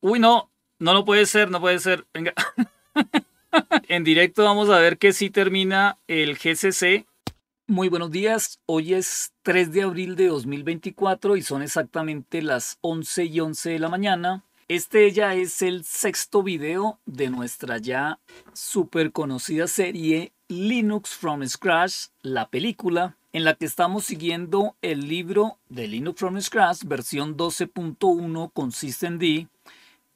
Uy, no, no, lo puede ser, no puede ser. Venga. en directo vamos a ver que si termina el GCC. Muy buenos días, hoy es 3 de abril de 2024 y son exactamente las 11 y 11 de la mañana. Este ya es el sexto video de nuestra ya súper conocida serie Linux from Scratch, la película, en la que estamos siguiendo el libro de Linux from Scratch versión 12.1 con SystemD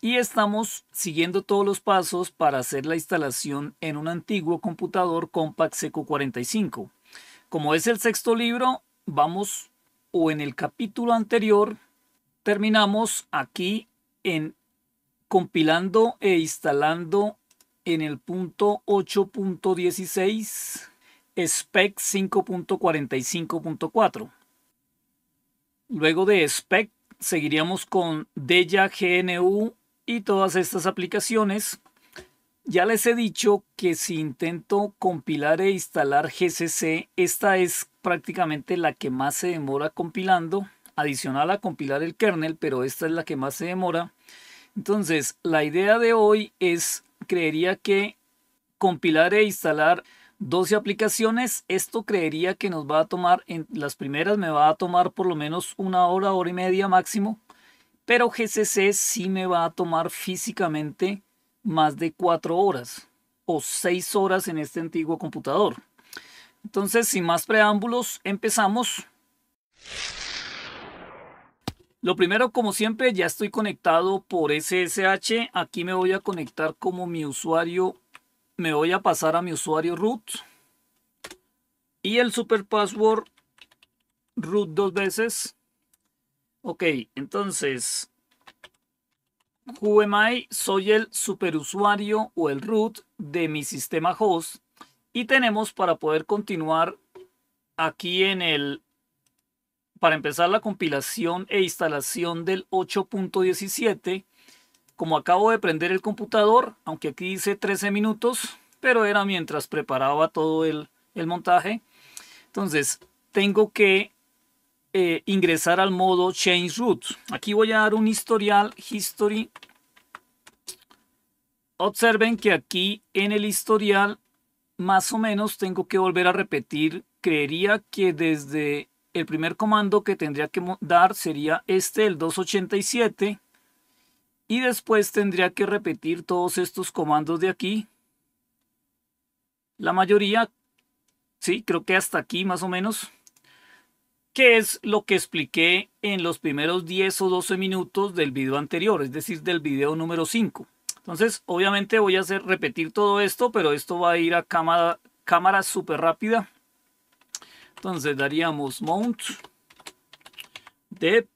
y estamos siguiendo todos los pasos para hacer la instalación en un antiguo computador Compact Seco 45. Como es el sexto libro, vamos o en el capítulo anterior terminamos aquí en compilando e instalando en el punto 8.16 spec 5.45.4. Luego de spec seguiríamos con Deja GNU todas estas aplicaciones. Ya les he dicho que si intento compilar e instalar GCC, esta es prácticamente la que más se demora compilando, adicional a compilar el kernel, pero esta es la que más se demora. Entonces, la idea de hoy es, creería que compilar e instalar 12 aplicaciones, esto creería que nos va a tomar, en las primeras me va a tomar por lo menos una hora, hora y media máximo, pero GCC sí me va a tomar físicamente más de 4 horas o 6 horas en este antiguo computador. Entonces, sin más preámbulos, empezamos. Lo primero, como siempre, ya estoy conectado por SSH. Aquí me voy a conectar como mi usuario. Me voy a pasar a mi usuario root. Y el super password root dos veces. Ok, entonces, QMI Soy el superusuario o el root de mi sistema host. Y tenemos para poder continuar aquí en el, para empezar la compilación e instalación del 8.17, como acabo de prender el computador, aunque aquí dice 13 minutos, pero era mientras preparaba todo el, el montaje. Entonces, tengo que eh, ingresar al modo Change root Aquí voy a dar un historial, History. Observen que aquí en el historial, más o menos, tengo que volver a repetir. Creería que desde el primer comando que tendría que dar sería este, el 287. Y después tendría que repetir todos estos comandos de aquí. La mayoría, sí, creo que hasta aquí más o menos que es lo que expliqué en los primeros 10 o 12 minutos del video anterior, es decir, del video número 5. Entonces, obviamente voy a hacer repetir todo esto, pero esto va a ir a cámara, cámara súper rápida. Entonces daríamos mount dep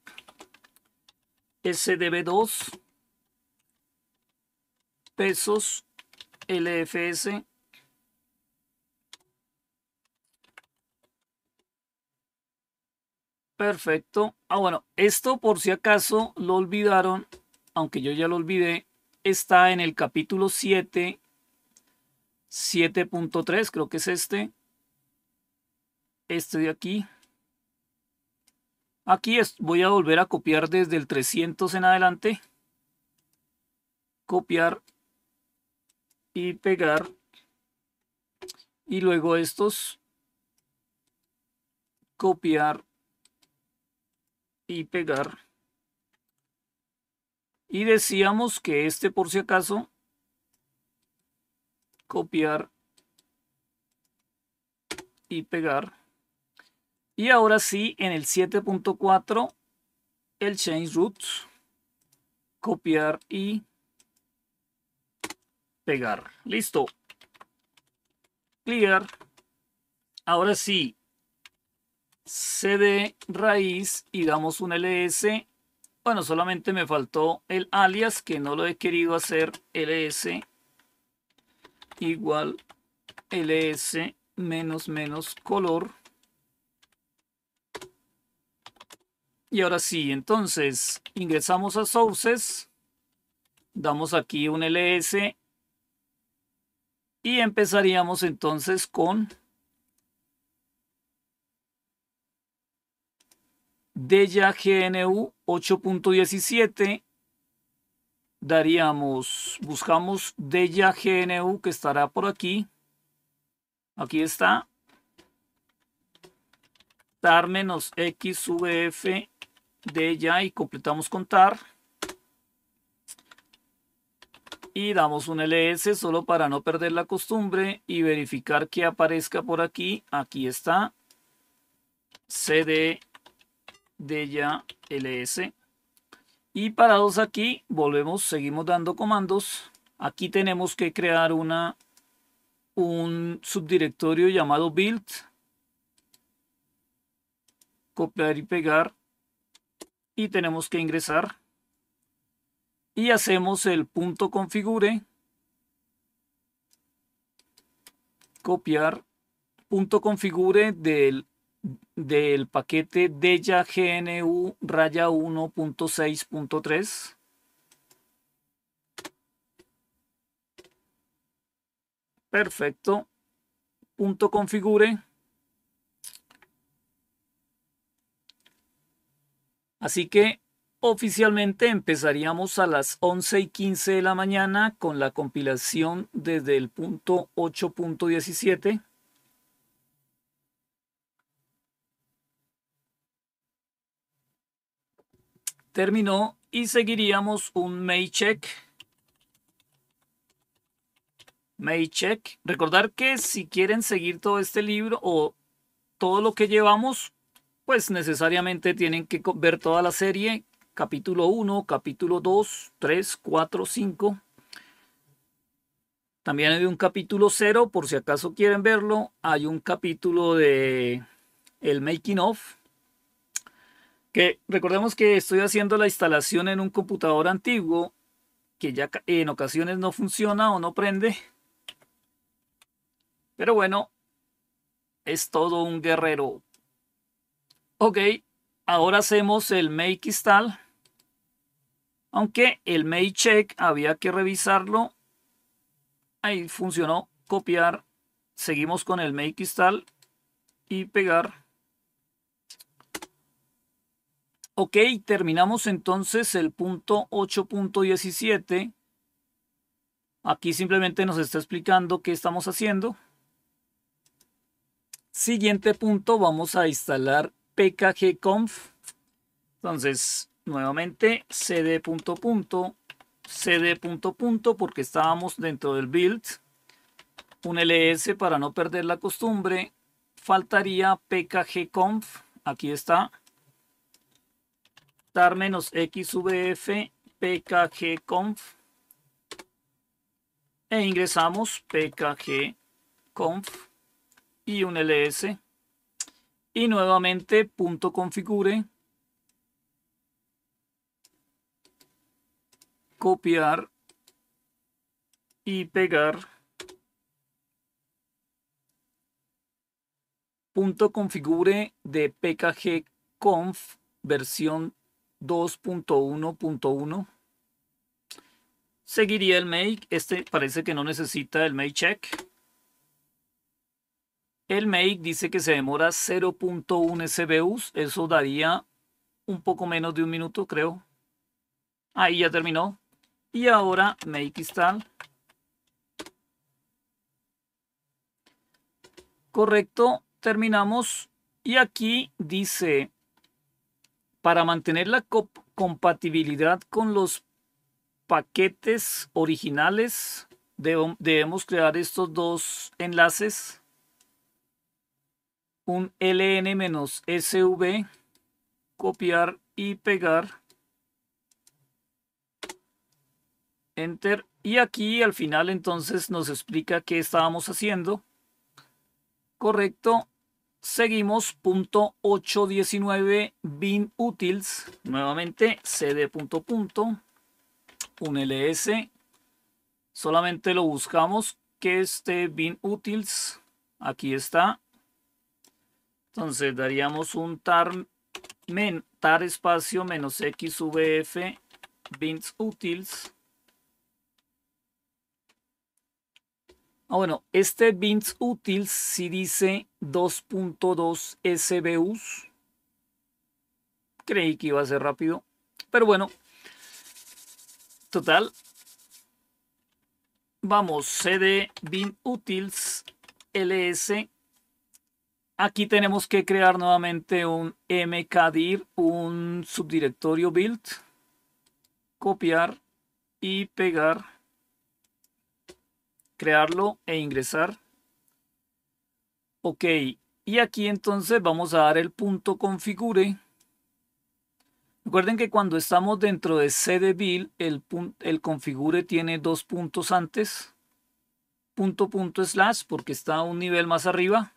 sdb2 pesos lfs Perfecto. Ah, bueno, esto por si acaso lo olvidaron, aunque yo ya lo olvidé, está en el capítulo 7, 7.3, creo que es este. Este de aquí. Aquí voy a volver a copiar desde el 300 en adelante. Copiar y pegar. Y luego estos. Copiar y pegar. Y decíamos que este por si acaso copiar y pegar. Y ahora sí, en el 7.4, el change root, copiar y pegar. Listo. Clear. Ahora sí, cd raíz y damos un ls. Bueno, solamente me faltó el alias que no lo he querido hacer ls igual ls menos menos color. Y ahora sí, entonces ingresamos a sources, damos aquí un ls y empezaríamos entonces con Deja GNU 8.17 daríamos, buscamos Deja GNU que estará por aquí. Aquí está. Tar menos xvf Deja y completamos contar Y damos un ls solo para no perder la costumbre y verificar que aparezca por aquí. Aquí está. CD de ya ls. Y parados aquí, volvemos, seguimos dando comandos. Aquí tenemos que crear una, un subdirectorio llamado build. Copiar y pegar. Y tenemos que ingresar. Y hacemos el punto configure. Copiar punto configure del del paquete DEJA GNU raya 1.6.3 perfecto punto configure así que oficialmente empezaríamos a las 11 y 15 de la mañana con la compilación desde el punto 8.17 terminó y seguiríamos un may check. May check. Recordar que si quieren seguir todo este libro o todo lo que llevamos, pues necesariamente tienen que ver toda la serie, capítulo 1, capítulo 2, 3, 4, 5. También hay un capítulo 0, por si acaso quieren verlo. Hay un capítulo de el making of, que recordemos que estoy haciendo la instalación en un computador antiguo que ya en ocasiones no funciona o no prende. Pero bueno, es todo un guerrero. Ok, ahora hacemos el make install. Aunque el make check había que revisarlo. Ahí funcionó. Copiar. Seguimos con el make install y pegar. Ok, terminamos entonces el punto 8.17. Aquí simplemente nos está explicando qué estamos haciendo. Siguiente punto, vamos a instalar pkgconf. Entonces, nuevamente, cd punto cd porque estábamos dentro del build. Un ls para no perder la costumbre. Faltaría pkgconf. Aquí está menos xvf pkgconf e ingresamos pkgconf y un ls y nuevamente punto configure copiar y pegar punto configure de pkgconf versión 2.1.1. Seguiría el make. Este parece que no necesita el make check. El make dice que se demora 0.1 SBUs. Eso daría un poco menos de un minuto, creo. Ahí ya terminó. Y ahora make install. Correcto, terminamos. Y aquí dice para mantener la compatibilidad con los paquetes originales, debemos crear estos dos enlaces. Un ln-sv, copiar y pegar. Enter. Y aquí al final entonces nos explica qué estábamos haciendo. Correcto. Seguimos, punto 819, bin nuevamente cd punto punto, un ls, solamente lo buscamos que esté bin aquí está, entonces daríamos un tar, men, tar espacio menos xvf, binutils, Ah, bueno, este bins útil sí dice 2.2 SBUs. Creí que iba a ser rápido, pero bueno. Total. Vamos, CD bin ls. Aquí tenemos que crear nuevamente un mkdir, un subdirectorio build, copiar y pegar crearlo e ingresar. Ok, y aquí entonces vamos a dar el punto configure. Recuerden que cuando estamos dentro de CDBuild, el, el configure tiene dos puntos antes. Punto, punto, slash, porque está un nivel más arriba.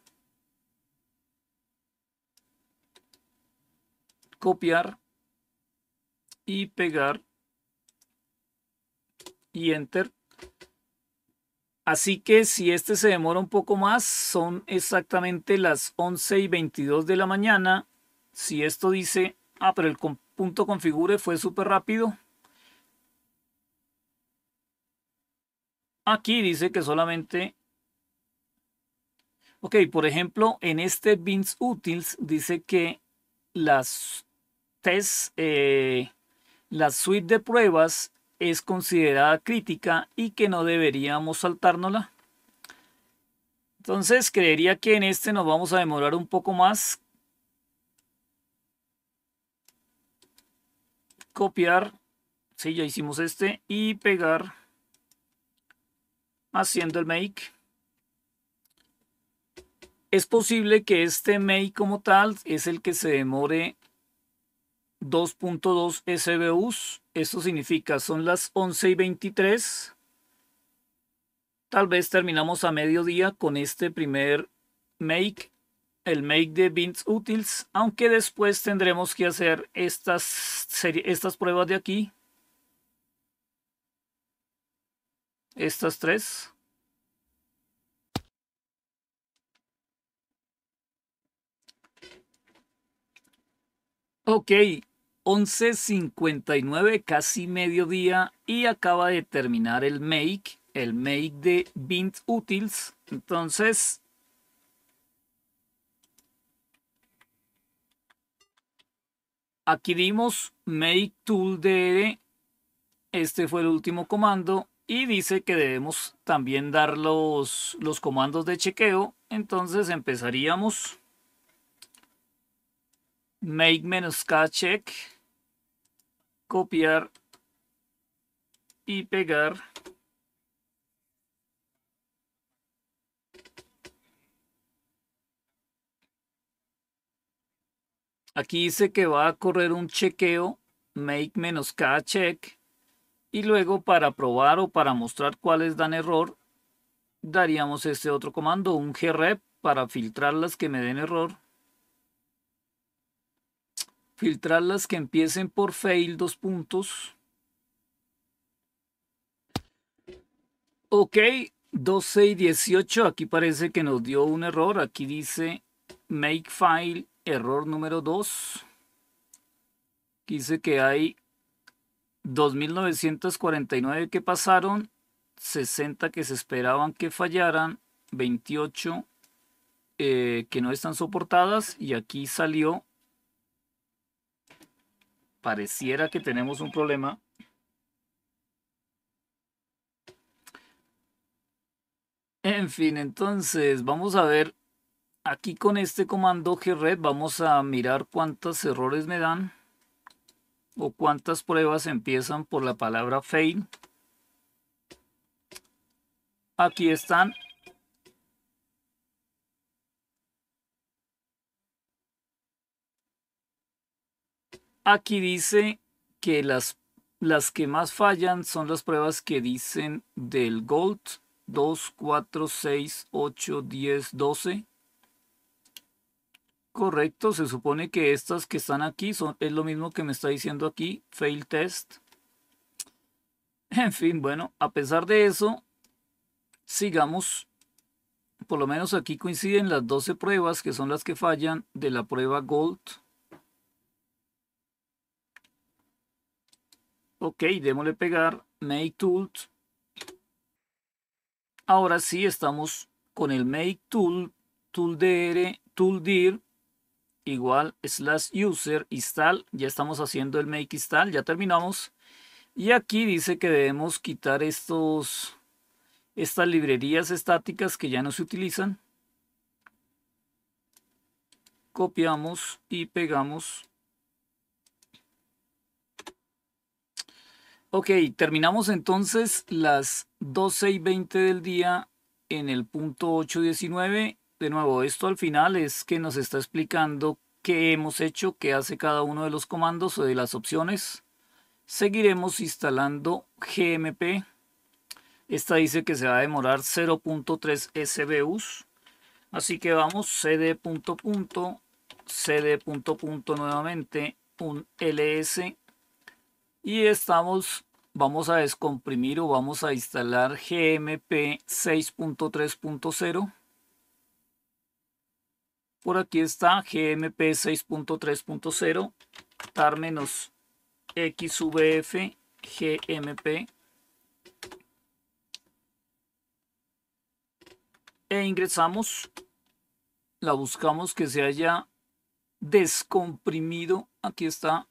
Copiar y pegar y enter. Así que si este se demora un poco más, son exactamente las 11 y 22 de la mañana. Si esto dice, ah, pero el punto configure fue súper rápido. Aquí dice que solamente... Ok, por ejemplo, en este bins utils dice que las test, eh, la suite de pruebas es considerada crítica y que no deberíamos saltárnosla. Entonces creería que en este nos vamos a demorar un poco más. Copiar. Sí, ya hicimos este. Y pegar. Haciendo el make. Es posible que este make como tal es el que se demore 2.2 SBUs. Esto significa, son las 11 y 23. Tal vez terminamos a mediodía con este primer make, el make de bins Utils aunque después tendremos que hacer estas, estas pruebas de aquí. Estas tres. Ok, 11.59, casi mediodía, y acaba de terminar el make, el make de Bint Utils. Entonces, dimos make tool de este fue el último comando y dice que debemos también dar los, los comandos de chequeo. Entonces empezaríamos make-k check copiar y pegar. Aquí dice que va a correr un chequeo make-k check y luego para probar o para mostrar cuáles dan error daríamos este otro comando un grep para filtrar las que me den error filtrar las que empiecen por fail, dos puntos. Ok, 12 y 18. Aquí parece que nos dio un error. Aquí dice make file, error número 2. Aquí dice que hay 2.949 que pasaron, 60 que se esperaban que fallaran, 28 eh, que no están soportadas y aquí salió pareciera que tenemos un problema. En fin, entonces vamos a ver aquí con este comando gred vamos a mirar cuántos errores me dan o cuántas pruebas empiezan por la palabra fail. Aquí están Aquí dice que las, las que más fallan son las pruebas que dicen del Gold 2, 4, 6, 8, 10, 12. Correcto, se supone que estas que están aquí son, es lo mismo que me está diciendo aquí, fail test. En fin, bueno, a pesar de eso, sigamos. Por lo menos aquí coinciden las 12 pruebas que son las que fallan de la prueba Gold. Ok, démosle pegar, make tools. Ahora sí estamos con el make tool, tool igual slash user install. Ya estamos haciendo el make install, ya terminamos. Y aquí dice que debemos quitar estos, estas librerías estáticas que ya no se utilizan. Copiamos y pegamos Ok, terminamos entonces las 12 y 20 del día en el punto 819. De nuevo, esto al final es que nos está explicando qué hemos hecho, qué hace cada uno de los comandos o de las opciones. Seguiremos instalando GMP. Esta dice que se va a demorar 0.3 SBUs. Así que vamos cd. Punto, cd. nuevamente un ls y estamos vamos a descomprimir o vamos a instalar GMP 6.3.0. Por aquí está GMP 6.3.0, tar XVF GMP. E ingresamos, la buscamos que se haya descomprimido. Aquí está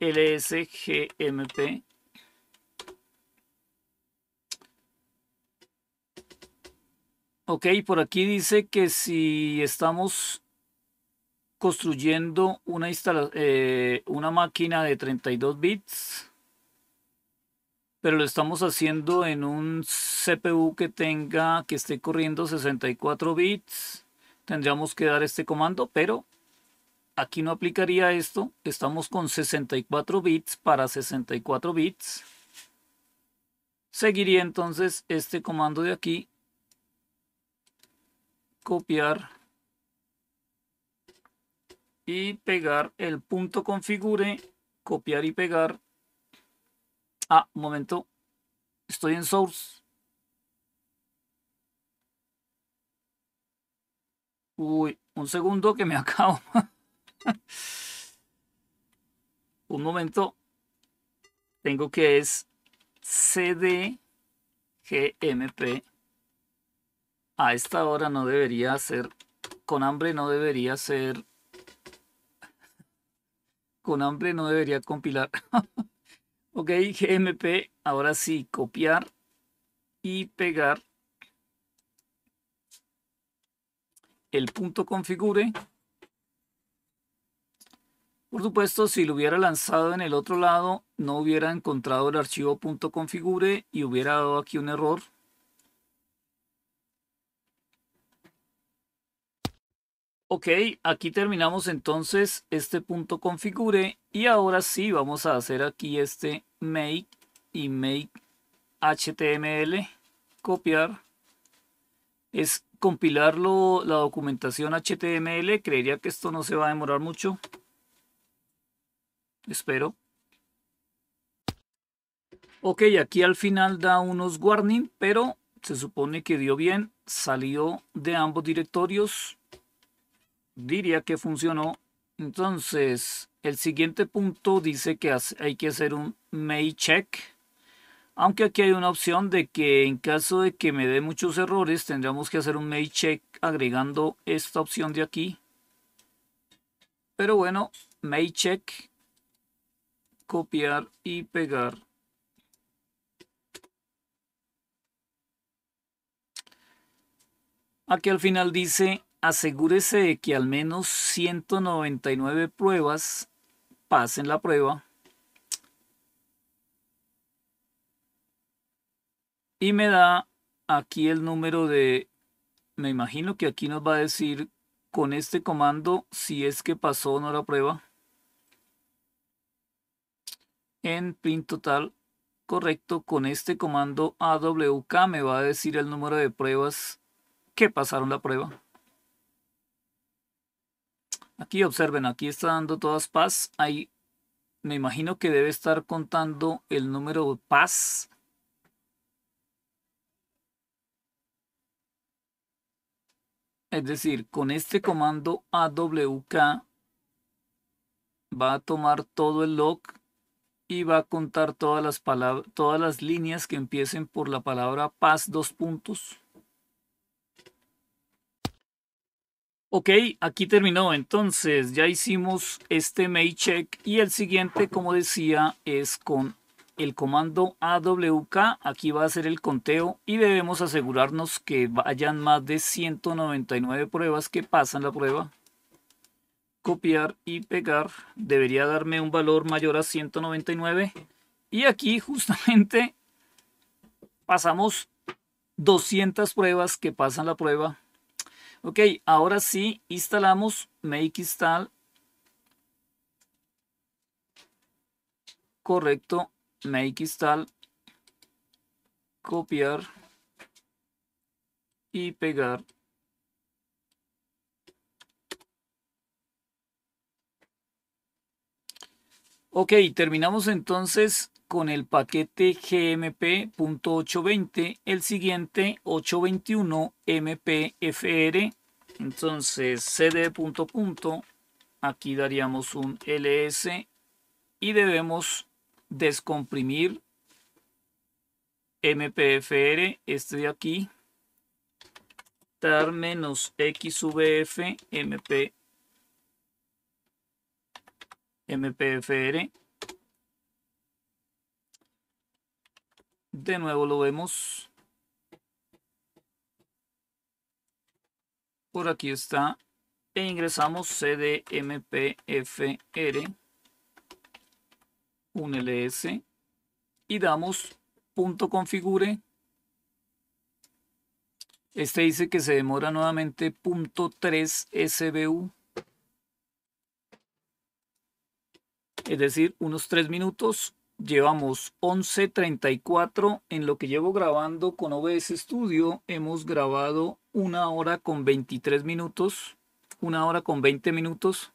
LSGMP. Ok, por aquí dice que si estamos construyendo una, eh, una máquina de 32 bits, pero lo estamos haciendo en un CPU que tenga, que esté corriendo 64 bits, tendríamos que dar este comando, pero Aquí no aplicaría esto. Estamos con 64 bits para 64 bits. Seguiría entonces este comando de aquí. Copiar. Y pegar el punto configure. Copiar y pegar. Ah, un momento. Estoy en source. Uy, un segundo que me acabo. Un momento. Tengo que es CD GMP. A esta hora no debería ser. Con hambre no debería ser. Con hambre no debería compilar. ok, GMP. Ahora sí, copiar y pegar. El punto configure. Por supuesto, si lo hubiera lanzado en el otro lado, no hubiera encontrado el archivo .configure y hubiera dado aquí un error. Ok, aquí terminamos entonces este punto configure y ahora sí vamos a hacer aquí este make y make html, copiar, es compilarlo la documentación html, creería que esto no se va a demorar mucho espero. Ok, aquí al final da unos warning, pero se supone que dio bien. Salió de ambos directorios. Diría que funcionó. Entonces, el siguiente punto dice que hay que hacer un may check. Aunque aquí hay una opción de que en caso de que me dé muchos errores, tendríamos que hacer un may check agregando esta opción de aquí. Pero bueno, may check copiar y pegar. Aquí al final dice, asegúrese de que al menos 199 pruebas pasen la prueba. Y me da aquí el número de, me imagino que aquí nos va a decir con este comando si es que pasó o no la prueba en print total correcto con este comando awk me va a decir el número de pruebas que pasaron la prueba. Aquí observen, aquí está dando todas PAS. Ahí me imagino que debe estar contando el número PAS. Es decir, con este comando AWK va a tomar todo el log y va a contar todas las, palabras, todas las líneas que empiecen por la palabra paz dos puntos. Ok, aquí terminó. Entonces ya hicimos este mail check y el siguiente, como decía, es con el comando AWK. Aquí va a ser el conteo y debemos asegurarnos que vayan más de 199 pruebas que pasan la prueba copiar y pegar debería darme un valor mayor a 199 y aquí justamente pasamos 200 pruebas que pasan la prueba ok ahora sí instalamos make install correcto make install copiar y pegar Ok, terminamos entonces con el paquete GMP.820, el siguiente 821 MPFR, entonces CD punto punto, aquí daríamos un LS y debemos descomprimir MPFR, este de aquí, menos xvf MPFR. MPFR. De nuevo lo vemos. Por aquí está. E ingresamos CDMPFR. Un LS. Y damos punto configure. Este dice que se demora nuevamente punto .3 SBU. es decir, unos 3 minutos. Llevamos 11.34 en lo que llevo grabando con OBS Studio. Hemos grabado una hora con 23 minutos, una hora con 20 minutos.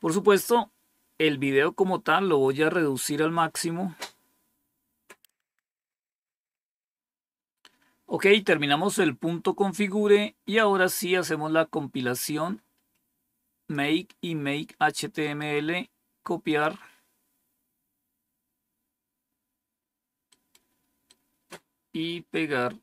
Por supuesto, el video como tal lo voy a reducir al máximo. Ok, terminamos el punto configure y ahora sí hacemos la compilación make y make html copiar. Y pegar.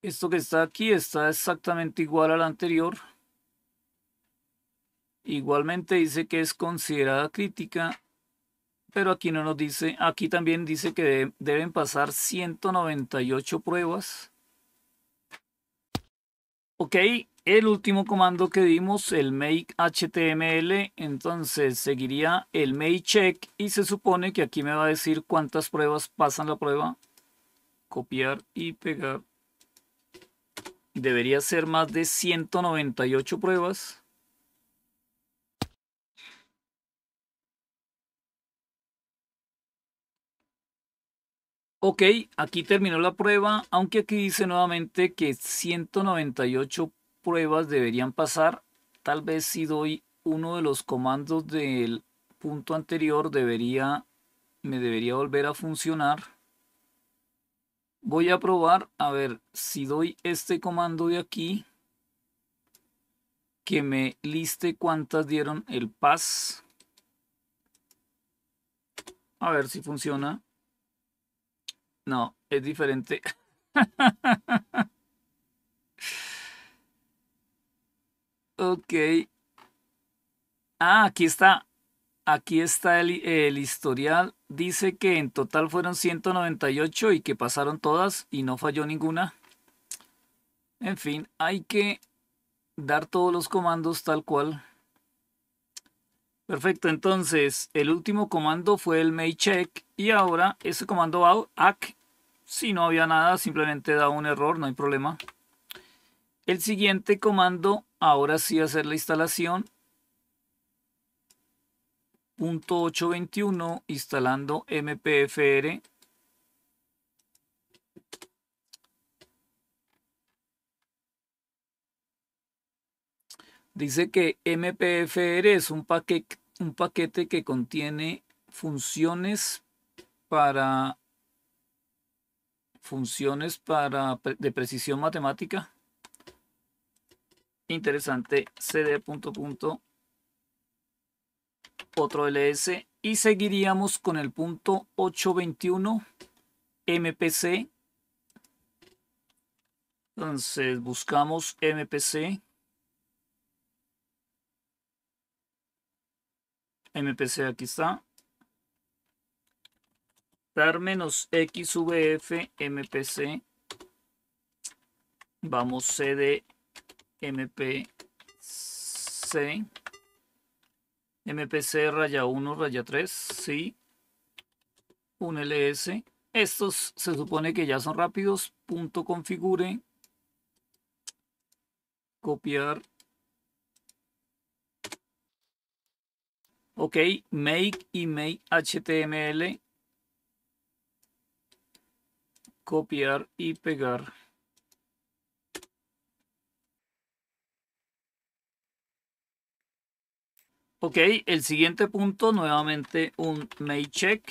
Esto que está aquí está exactamente igual al anterior. Igualmente dice que es considerada crítica pero aquí no nos dice, aquí también dice que deben pasar 198 pruebas. Ok, el último comando que dimos, el make html, entonces seguiría el make check y se supone que aquí me va a decir cuántas pruebas pasan la prueba. Copiar y pegar. Debería ser más de 198 pruebas. Ok, aquí terminó la prueba, aunque aquí dice nuevamente que 198 pruebas deberían pasar. Tal vez si doy uno de los comandos del punto anterior debería, me debería volver a funcionar. Voy a probar, a ver, si doy este comando de aquí, que me liste cuántas dieron el PAS. A ver si funciona. No, es diferente. ok. Ah, aquí está. Aquí está el, el, historial. Dice que en total fueron 198 y que pasaron todas y no falló ninguna. En fin, hay que dar todos los comandos tal cual. Perfecto, entonces el último comando fue el make check y ahora ese comando va ACK. Si no había nada, simplemente da un error, no hay problema. El siguiente comando, ahora sí hacer la instalación. Punto .821 instalando mpfr Dice que MPFR es un paquete, un paquete que contiene funciones para funciones para de precisión matemática. Interesante, CD punto punto, otro LS y seguiríamos con el punto 821 MPC. Entonces buscamos MPC MPC aquí está. Dar menos XVF MPC. Vamos CD MPC. MPC raya 1, raya 3. Sí. Un LS. Estos se supone que ya son rápidos. Punto configure. Copiar Ok, make make HTML. Copiar y pegar. Ok, el siguiente punto, nuevamente un make check.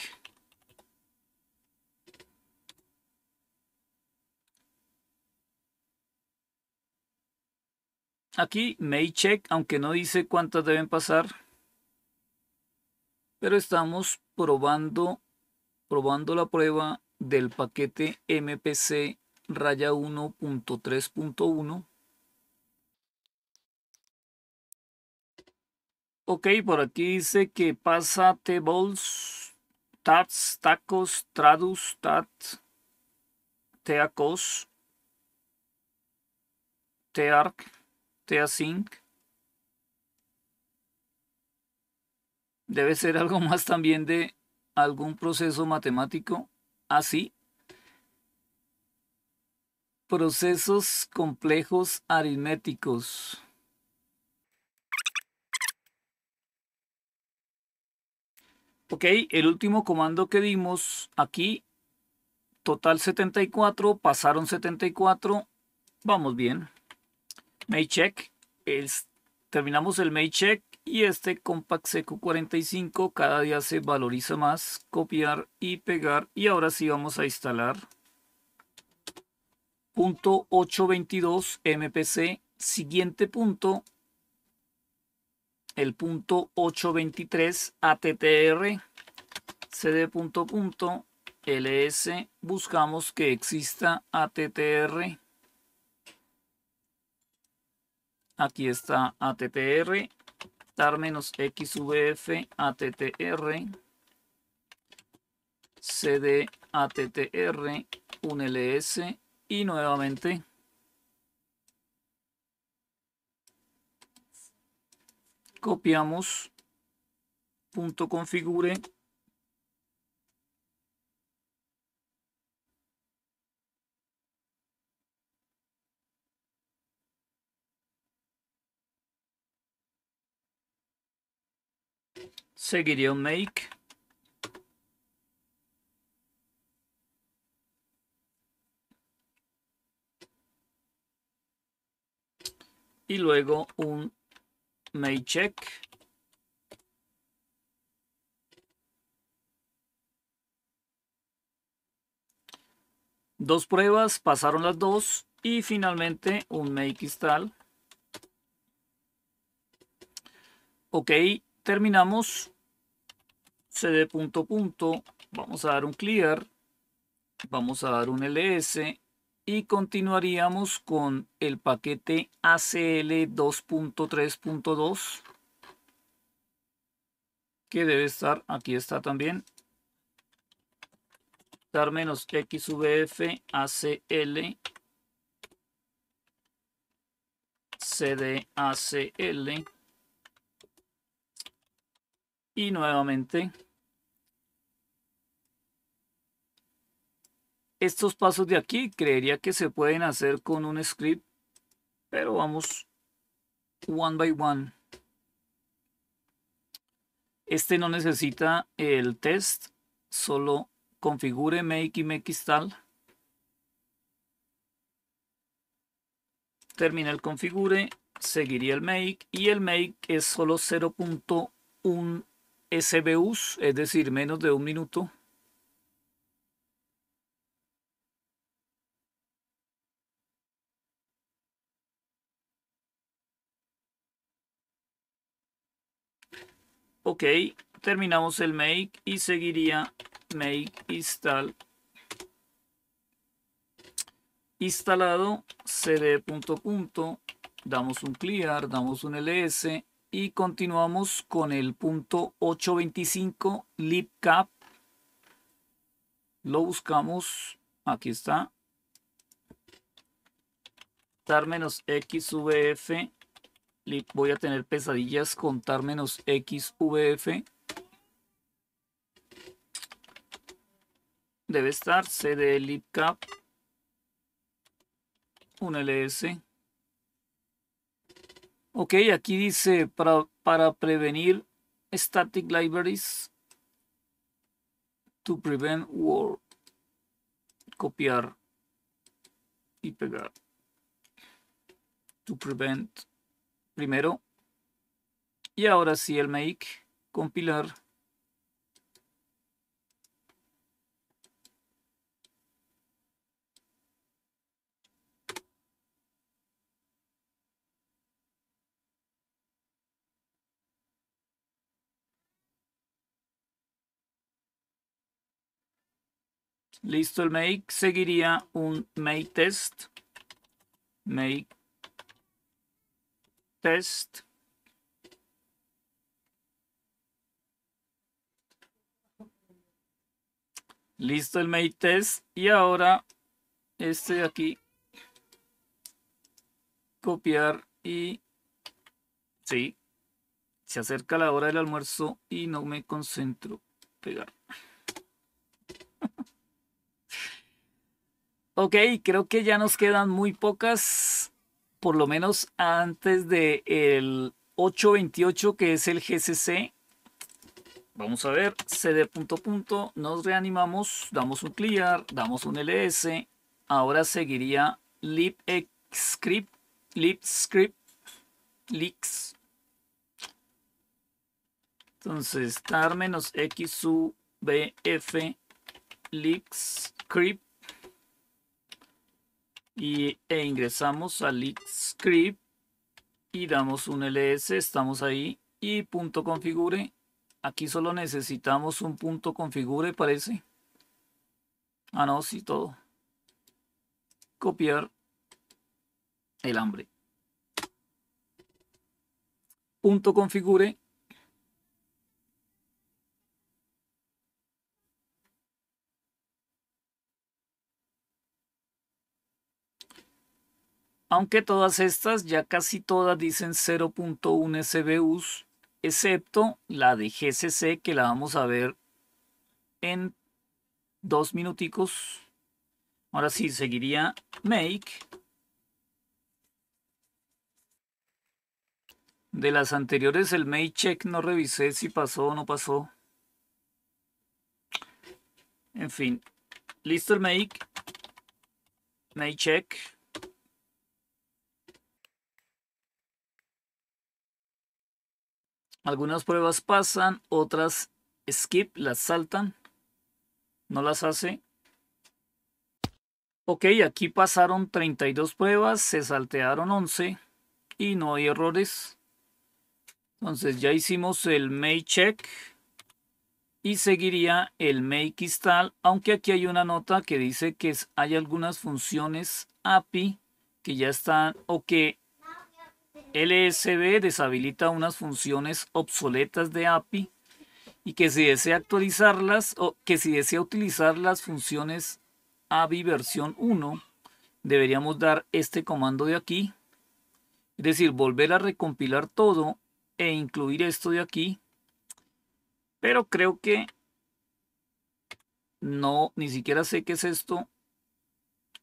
Aquí, make check, aunque no dice cuántas deben pasar pero estamos probando, probando la prueba del paquete MPC raya 1.3.1. Ok, por aquí dice que pasa tables, tats, tacos, tradus, tat, teacos, tearc, sync. Debe ser algo más también de algún proceso matemático así. Procesos complejos aritméticos. Ok, el último comando que dimos aquí, total 74, pasaron 74, vamos bien. May check, terminamos el may check y este Compact Seco 45 cada día se valoriza más. Copiar y pegar. Y ahora sí vamos a instalar punto 822 MPC. Siguiente punto. El punto 823 ATTR. CD punto ls. Buscamos que exista ATTR. Aquí está ATTR dar menos xvf attr cd attr un y nuevamente copiamos punto configure seguiría un make. Y luego un make check. Dos pruebas, pasaron las dos y finalmente un make install. Ok, terminamos cd vamos a dar un clear, vamos a dar un ls y continuaríamos con el paquete ACL 2.3.2 que debe estar, aquí está también, dar menos xvf ACL cd acl y nuevamente Estos pasos de aquí creería que se pueden hacer con un script, pero vamos one by one. Este no necesita el test, solo configure make y make install. Termina el configure, seguiría el make y el make es solo 0.1 SBUs, es decir, menos de un minuto. Ok, terminamos el make y seguiría make install instalado cd punto punto damos un clear damos un ls y continuamos con el punto 825 libcap lo buscamos aquí está tar menos xvf voy a tener pesadillas contar menos XVF. Debe estar CD LipCap. Un LS. Ok, aquí dice para, prevenir static libraries. To prevent war. Copiar y pegar. To prevent primero. Y ahora sí el make compilar. Listo el make. Seguiría un make test. Make test. Listo el mail test. Y ahora este de aquí. Copiar y... Sí. Se acerca la hora del almuerzo y no me concentro. Pegar. ok, creo que ya nos quedan muy pocas por lo menos antes del el 828, que es el GCC. Vamos a ver, CD punto punto, nos reanimamos, damos un clear, damos un ls. Ahora seguiría libscript, script, leaks. Entonces, tar menos x y, e ingresamos al script y damos un ls, estamos ahí y punto configure. Aquí solo necesitamos un punto configure, parece. Ah, no, sí, todo. Copiar el hambre. Punto configure aunque todas estas ya casi todas dicen 0.1 SBUs, excepto la de GCC que la vamos a ver en dos minuticos. Ahora sí, seguiría make. De las anteriores el make check no revisé si pasó o no pasó. En fin, listo el make. Make check. Algunas pruebas pasan, otras skip, las saltan, no las hace. Ok, aquí pasaron 32 pruebas, se saltearon 11 y no hay errores. Entonces ya hicimos el make check y seguiría el make install, aunque aquí hay una nota que dice que hay algunas funciones API que ya están ok. LSB deshabilita unas funciones obsoletas de API y que si desea actualizarlas o que si desea utilizar las funciones API versión 1 deberíamos dar este comando de aquí es decir volver a recompilar todo e incluir esto de aquí pero creo que no ni siquiera sé qué es esto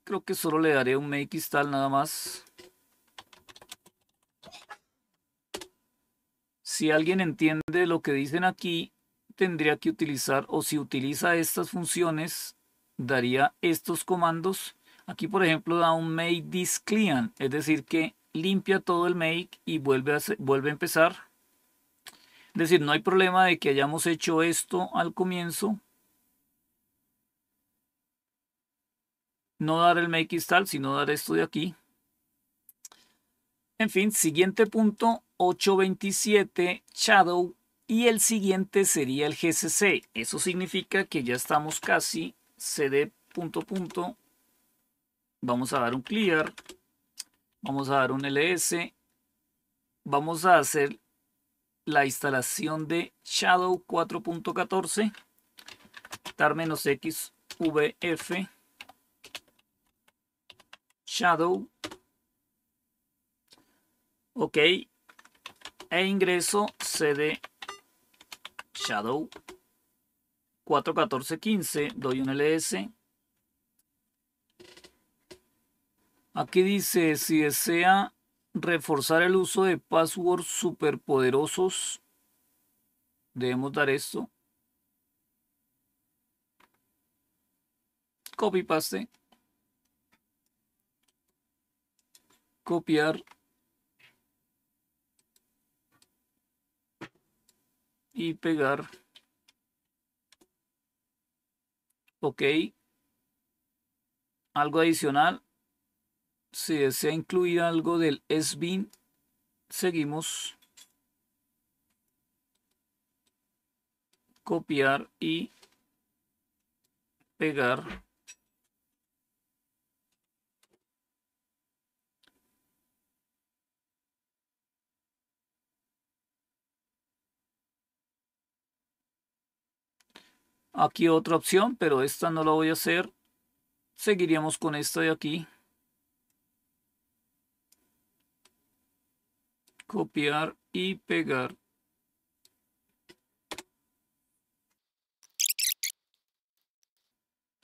creo que solo le daré un make install nada más si alguien entiende lo que dicen aquí, tendría que utilizar o si utiliza estas funciones, daría estos comandos. Aquí, por ejemplo, da un make this client. es decir, que limpia todo el make y vuelve a, vuelve a empezar. Es decir, no hay problema de que hayamos hecho esto al comienzo. No dar el make install, sino dar esto de aquí. En fin, siguiente punto, 827 Shadow y el siguiente sería el GCC. Eso significa que ya estamos casi CD punto punto. Vamos a dar un clear. Vamos a dar un LS. Vamos a hacer la instalación de Shadow 4.14. Tar -X VF. Shadow ok e ingreso cd shadow 41415 doy un ls aquí dice si desea reforzar el uso de passwords superpoderosos debemos dar esto copy paste copiar y pegar. Ok. Algo adicional. Si desea incluir algo del SBIN, seguimos. Copiar y pegar. Aquí otra opción, pero esta no la voy a hacer. Seguiríamos con esta de aquí. Copiar y pegar.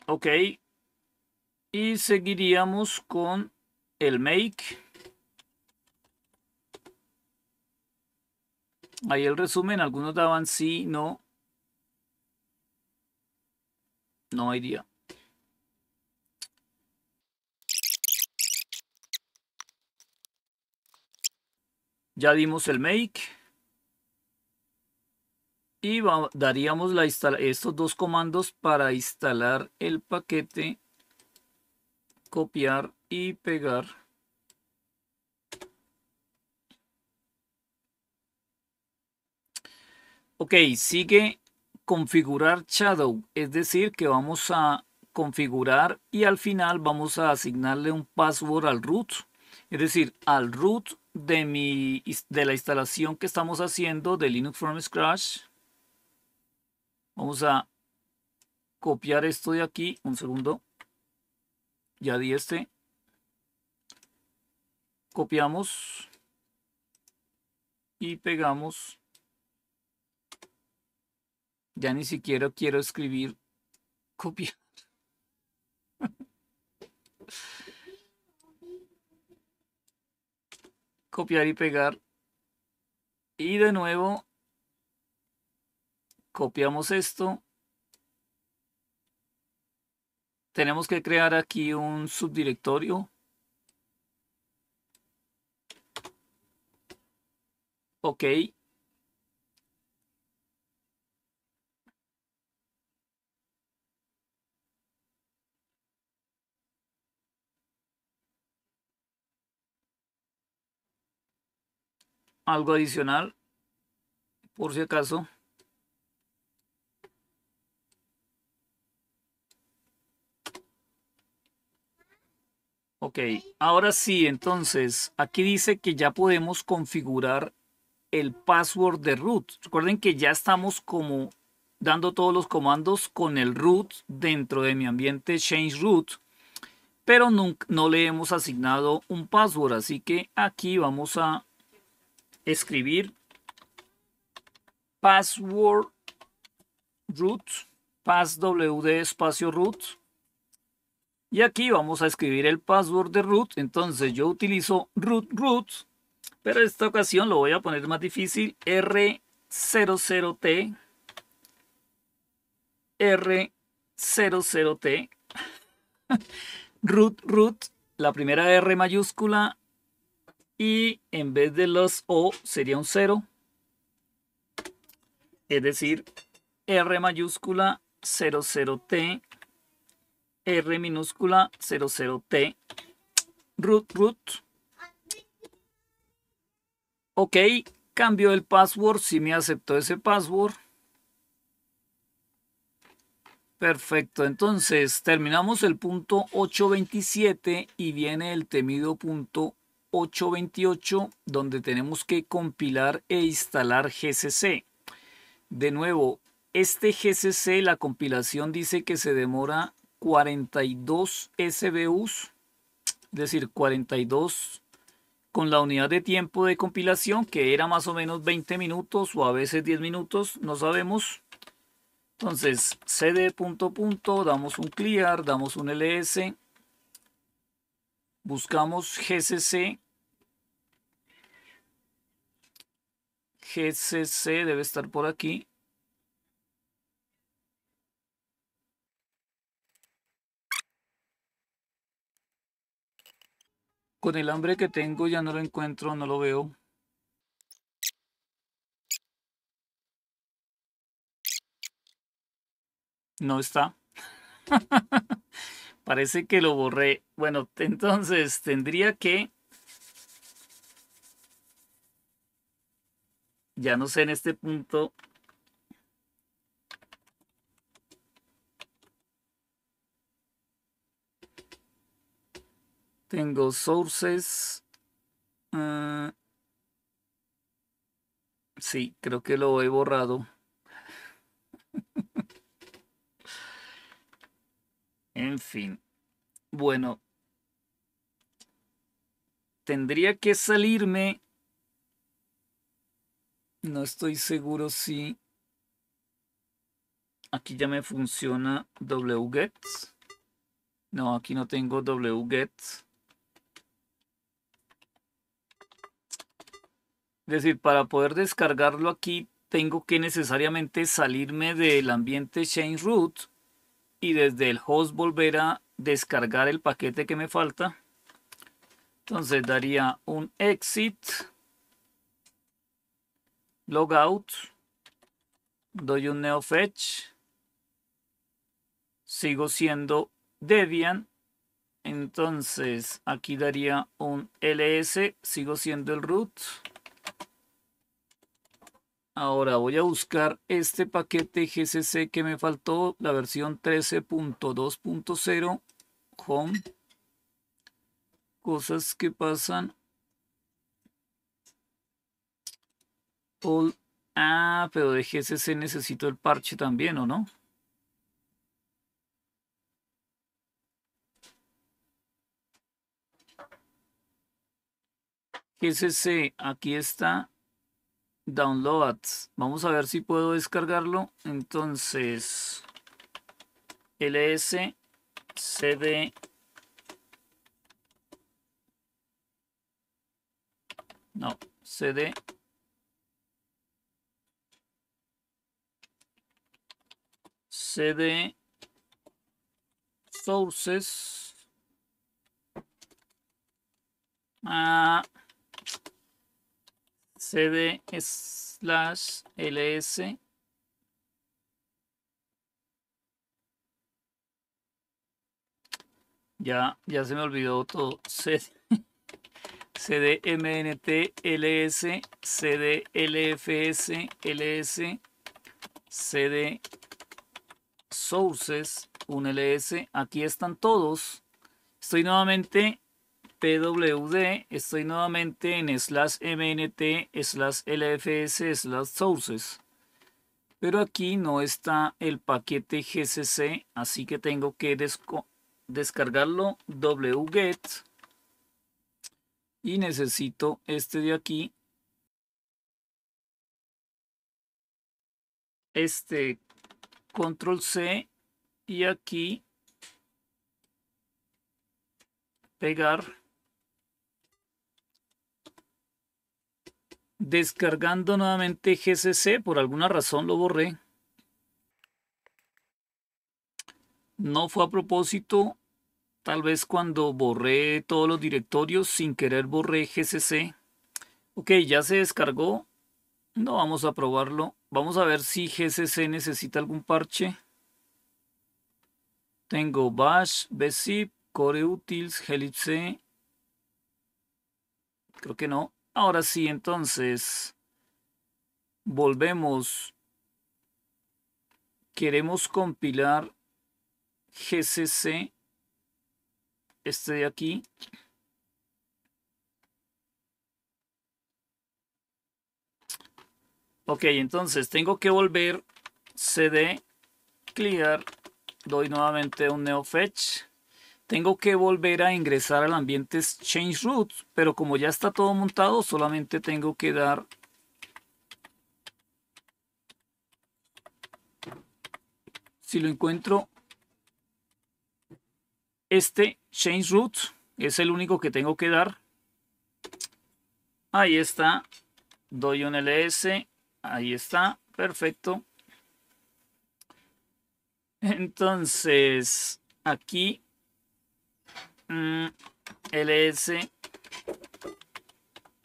Ok. Y seguiríamos con el make. Ahí el resumen, algunos daban sí, no, no idea. Ya dimos el make. Y daríamos la estos dos comandos para instalar el paquete, copiar y pegar. Ok, sigue configurar shadow, es decir, que vamos a configurar y al final vamos a asignarle un password al root, es decir, al root de, mi, de la instalación que estamos haciendo de Linux from scratch. Vamos a copiar esto de aquí, un segundo, ya di este, copiamos y pegamos ya ni siquiera quiero escribir copiar. copiar y pegar. Y de nuevo, copiamos esto. Tenemos que crear aquí un subdirectorio. Ok. algo adicional por si acaso ok ahora sí entonces aquí dice que ya podemos configurar el password de root recuerden que ya estamos como dando todos los comandos con el root dentro de mi ambiente change root pero no, no le hemos asignado un password así que aquí vamos a escribir password root, passwd espacio root. Y aquí vamos a escribir el password de root. Entonces yo utilizo root root, pero esta ocasión lo voy a poner más difícil. R00T. R00T. root root. La primera R mayúscula, y en vez de los O sería un 0. Es decir, R mayúscula 00T, R minúscula 00T, root root. Ok, cambió el password, si me aceptó ese password. Perfecto, entonces terminamos el punto 827 y viene el temido punto 828 donde tenemos que compilar e instalar GCC. De nuevo, este GCC, la compilación dice que se demora 42 SBUs, es decir, 42 con la unidad de tiempo de compilación que era más o menos 20 minutos o a veces 10 minutos, no sabemos. Entonces, cd punto punto, damos un clear, damos un ls, buscamos GCC. GCC debe estar por aquí. Con el hambre que tengo ya no lo encuentro, no lo veo. No está. Parece que lo borré. Bueno, entonces tendría que... Ya no sé en este punto Tengo sources. Ah, sí, creo que lo he borrado. En fin. Bueno. Tendría que salirme. No estoy seguro si... Aquí ya me funciona wget. No, aquí no tengo wget. Es decir, para poder descargarlo aquí, tengo que necesariamente salirme del ambiente chain root y desde el host volver a descargar el paquete que me falta. Entonces daría un exit, logout, doy un fetch sigo siendo Debian, entonces aquí daría un ls, sigo siendo el root. Ahora voy a buscar este paquete GCC que me faltó, la versión 13.2.0, Home, cosas que pasan, ah, pero de GCC necesito el parche también, ¿o no? GCC, aquí está, download Vamos a ver si puedo descargarlo. Entonces, ls cd no, cd cd sources ah cd slash ls ya ya se me olvidó todo cd mnt ls Cd lfs ls cd sources un ls aquí están todos estoy nuevamente pwd, estoy nuevamente en slash mnt, slash lfs, slash sources. Pero aquí no está el paquete gcc, así que tengo que descargarlo wget. Y necesito este de aquí. Este control C y aquí pegar Descargando nuevamente GCC, por alguna razón lo borré. No fue a propósito, tal vez cuando borré todos los directorios, sin querer borré GCC. Ok, ya se descargó. No vamos a probarlo. Vamos a ver si GCC necesita algún parche. Tengo bash, bzip, coreutils, helix Creo que no. Ahora sí, entonces, volvemos. Queremos compilar GCC, este de aquí. Ok, entonces tengo que volver cd clear, doy nuevamente un neofetch. fetch tengo que volver a ingresar al ambiente Change Root, pero como ya está todo montado, solamente tengo que dar si lo encuentro este change root es el único que tengo que dar ahí está doy un ls ahí está perfecto entonces aquí Mm, ls,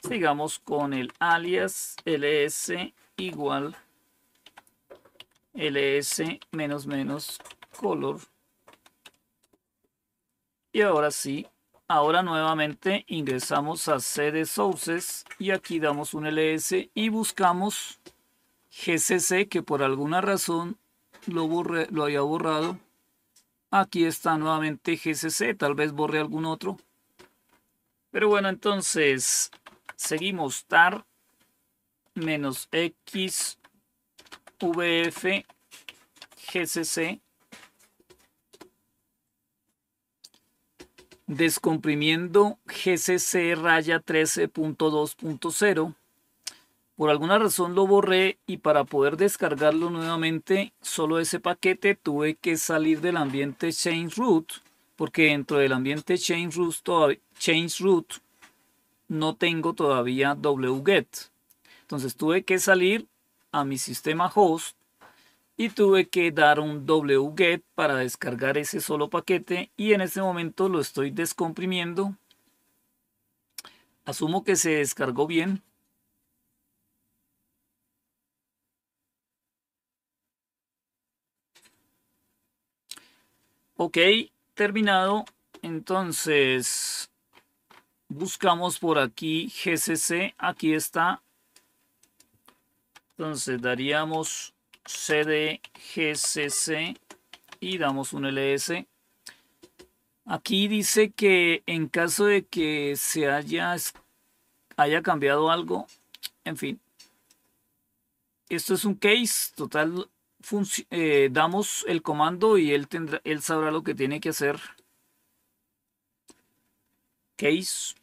sigamos con el alias ls igual ls menos menos color. Y ahora sí, ahora nuevamente ingresamos a CD Sources y aquí damos un ls y buscamos gcc que por alguna razón lo, lo había borrado. Aquí está nuevamente GCC, tal vez borré algún otro. Pero bueno, entonces seguimos tar menos x vf gcc descomprimiendo gcc raya 13.2.0 por alguna razón lo borré y para poder descargarlo nuevamente, solo ese paquete tuve que salir del ambiente change root, porque dentro del ambiente change root, root no tengo todavía wget. Entonces tuve que salir a mi sistema host y tuve que dar un wget para descargar ese solo paquete y en este momento lo estoy descomprimiendo. Asumo que se descargó bien. Ok, terminado. Entonces, buscamos por aquí GCC. Aquí está. Entonces, daríamos CD GCC y damos un LS. Aquí dice que en caso de que se haya, haya cambiado algo, en fin, esto es un case total eh, damos el comando y él, tendrá, él sabrá lo que tiene que hacer. Case.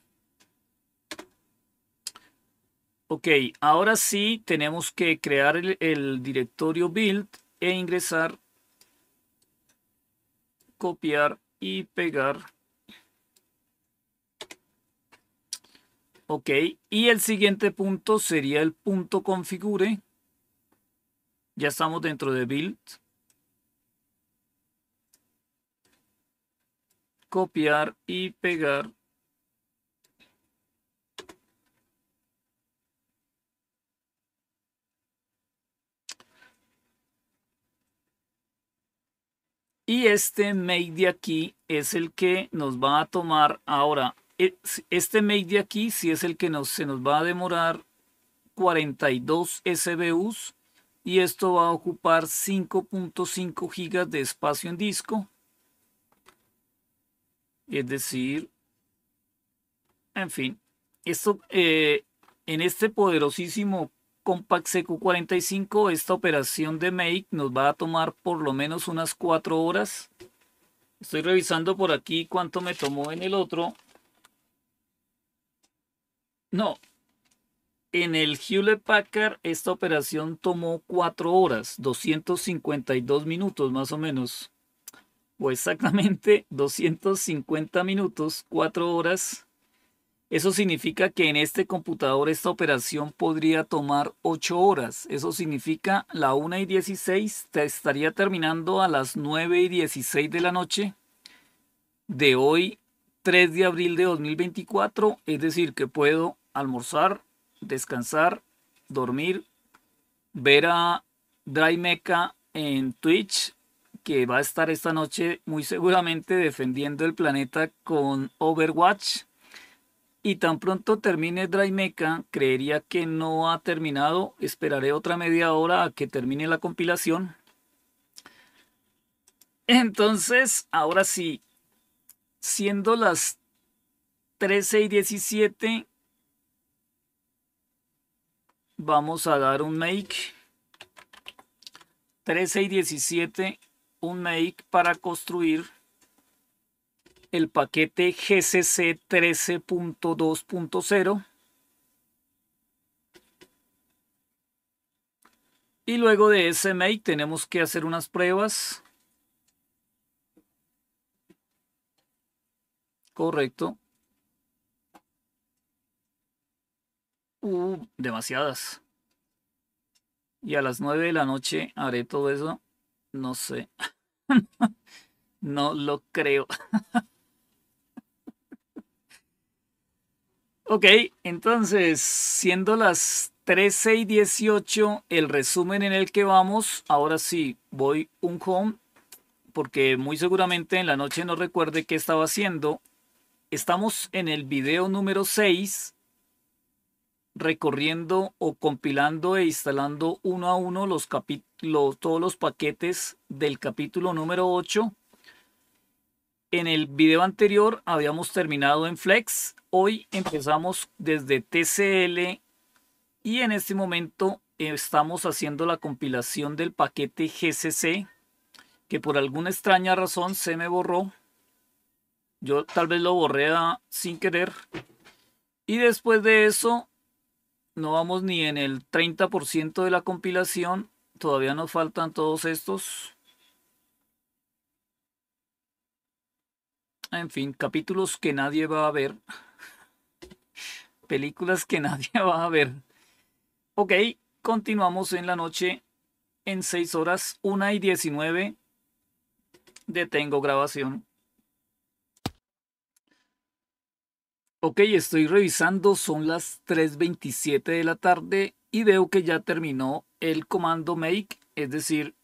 Ok, ahora sí tenemos que crear el, el directorio build e ingresar, copiar y pegar. Ok, y el siguiente punto sería el punto configure. Ya estamos dentro de build. Copiar y pegar. Y este make de aquí es el que nos va a tomar ahora. E, este make de aquí sí es el que nos, se nos va a demorar 42 SBUs y esto va a ocupar 5.5 gigas de espacio en disco es decir en fin esto eh, en este poderosísimo Compact CQ45 esta operación de make nos va a tomar por lo menos unas 4 horas estoy revisando por aquí cuánto me tomó en el otro no en el Hewlett Packard esta operación tomó 4 horas, 252 minutos más o menos, o exactamente 250 minutos, 4 horas. Eso significa que en este computador esta operación podría tomar 8 horas. Eso significa la 1 y 16 estaría terminando a las 9 y 16 de la noche de hoy 3 de abril de 2024. Es decir, que puedo almorzar, descansar, dormir, ver a Dry Mecha en Twitch, que va a estar esta noche muy seguramente defendiendo el planeta con Overwatch. Y tan pronto termine Dry Mecha, creería que no ha terminado, esperaré otra media hora a que termine la compilación. Entonces, ahora sí, siendo las 13 y 17, Vamos a dar un make. 13 y 17, un make para construir el paquete GCC 13.2.0. Y luego de ese make tenemos que hacer unas pruebas. Correcto. Uh, demasiadas. Y a las 9 de la noche haré todo eso. No sé. no lo creo. ok, entonces, siendo las 13 y 18, el resumen en el que vamos, ahora sí, voy un home, porque muy seguramente en la noche no recuerde qué estaba haciendo. Estamos en el video número 6 recorriendo o compilando e instalando uno a uno los todos los paquetes del capítulo número 8. En el video anterior habíamos terminado en Flex, hoy empezamos desde TCL y en este momento estamos haciendo la compilación del paquete GCC que por alguna extraña razón se me borró. Yo tal vez lo borré ah, sin querer. Y después de eso no vamos ni en el 30% de la compilación. Todavía nos faltan todos estos. En fin, capítulos que nadie va a ver. Películas que nadie va a ver. Ok, continuamos en la noche en 6 horas 1 y 19. Detengo grabación. Ok, estoy revisando, son las 3.27 de la tarde y veo que ya terminó el comando make, es decir,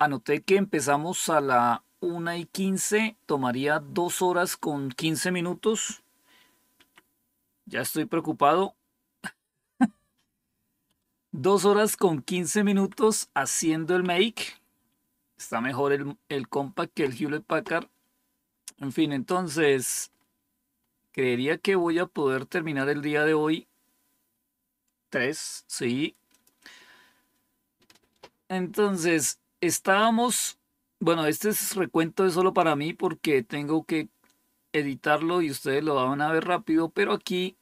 anoté que empezamos a la 1.15, y 15, tomaría 2 horas con 15 minutos. Ya estoy preocupado. 2 horas con 15 minutos haciendo el make. Está mejor el, el compact que el Hewlett Packard. En fin, entonces Creería que voy a poder terminar el día de hoy. Tres, sí. Entonces, estábamos... Bueno, este es recuento es solo para mí porque tengo que editarlo y ustedes lo van a ver rápido, pero aquí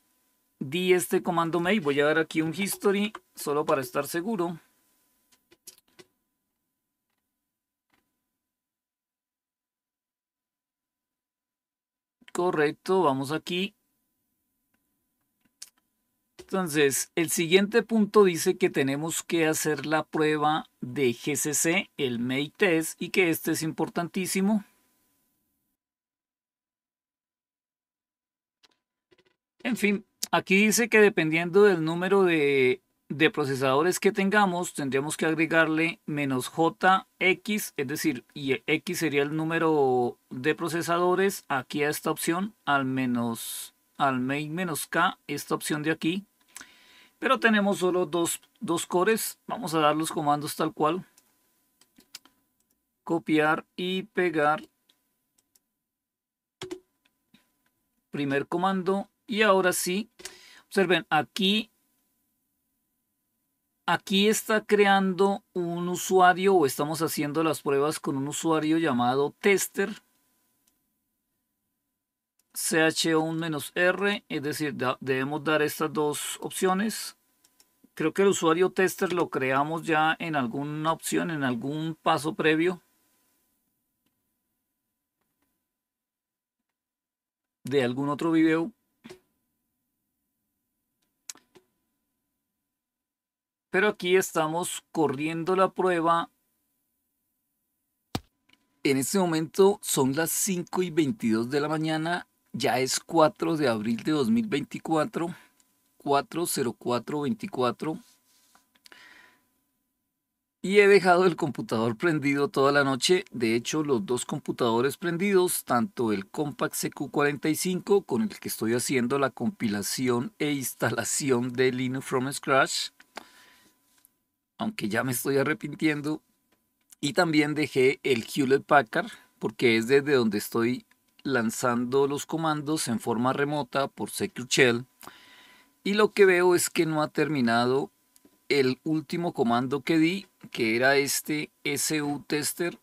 di este comando mail. Voy a ver aquí un history solo para estar seguro. Correcto, vamos aquí. Entonces, el siguiente punto dice que tenemos que hacer la prueba de GCC, el make test, y que este es importantísimo. En fin, aquí dice que dependiendo del número de de procesadores que tengamos, tendríamos que agregarle menos JX, es decir, y X sería el número de procesadores, aquí a esta opción, al menos al menos K, esta opción de aquí. Pero tenemos solo dos, dos cores, vamos a dar los comandos tal cual. Copiar y pegar. Primer comando. Y ahora sí, observen, aquí Aquí está creando un usuario o estamos haciendo las pruebas con un usuario llamado tester CH1-R, es decir, debemos dar estas dos opciones. Creo que el usuario tester lo creamos ya en alguna opción, en algún paso previo. de algún otro video. pero aquí estamos corriendo la prueba. En este momento son las 5 y 22 de la mañana, ya es 4 de abril de 2024, 40424. Y he dejado el computador prendido toda la noche. De hecho, los dos computadores prendidos, tanto el Compact CQ45 con el que estoy haciendo la compilación e instalación de Linux from Scratch, aunque ya me estoy arrepintiendo. Y también dejé el Hewlett Packard, porque es desde donde estoy lanzando los comandos en forma remota por Secure Shell. Y lo que veo es que no ha terminado el último comando que di, que era este SU tester.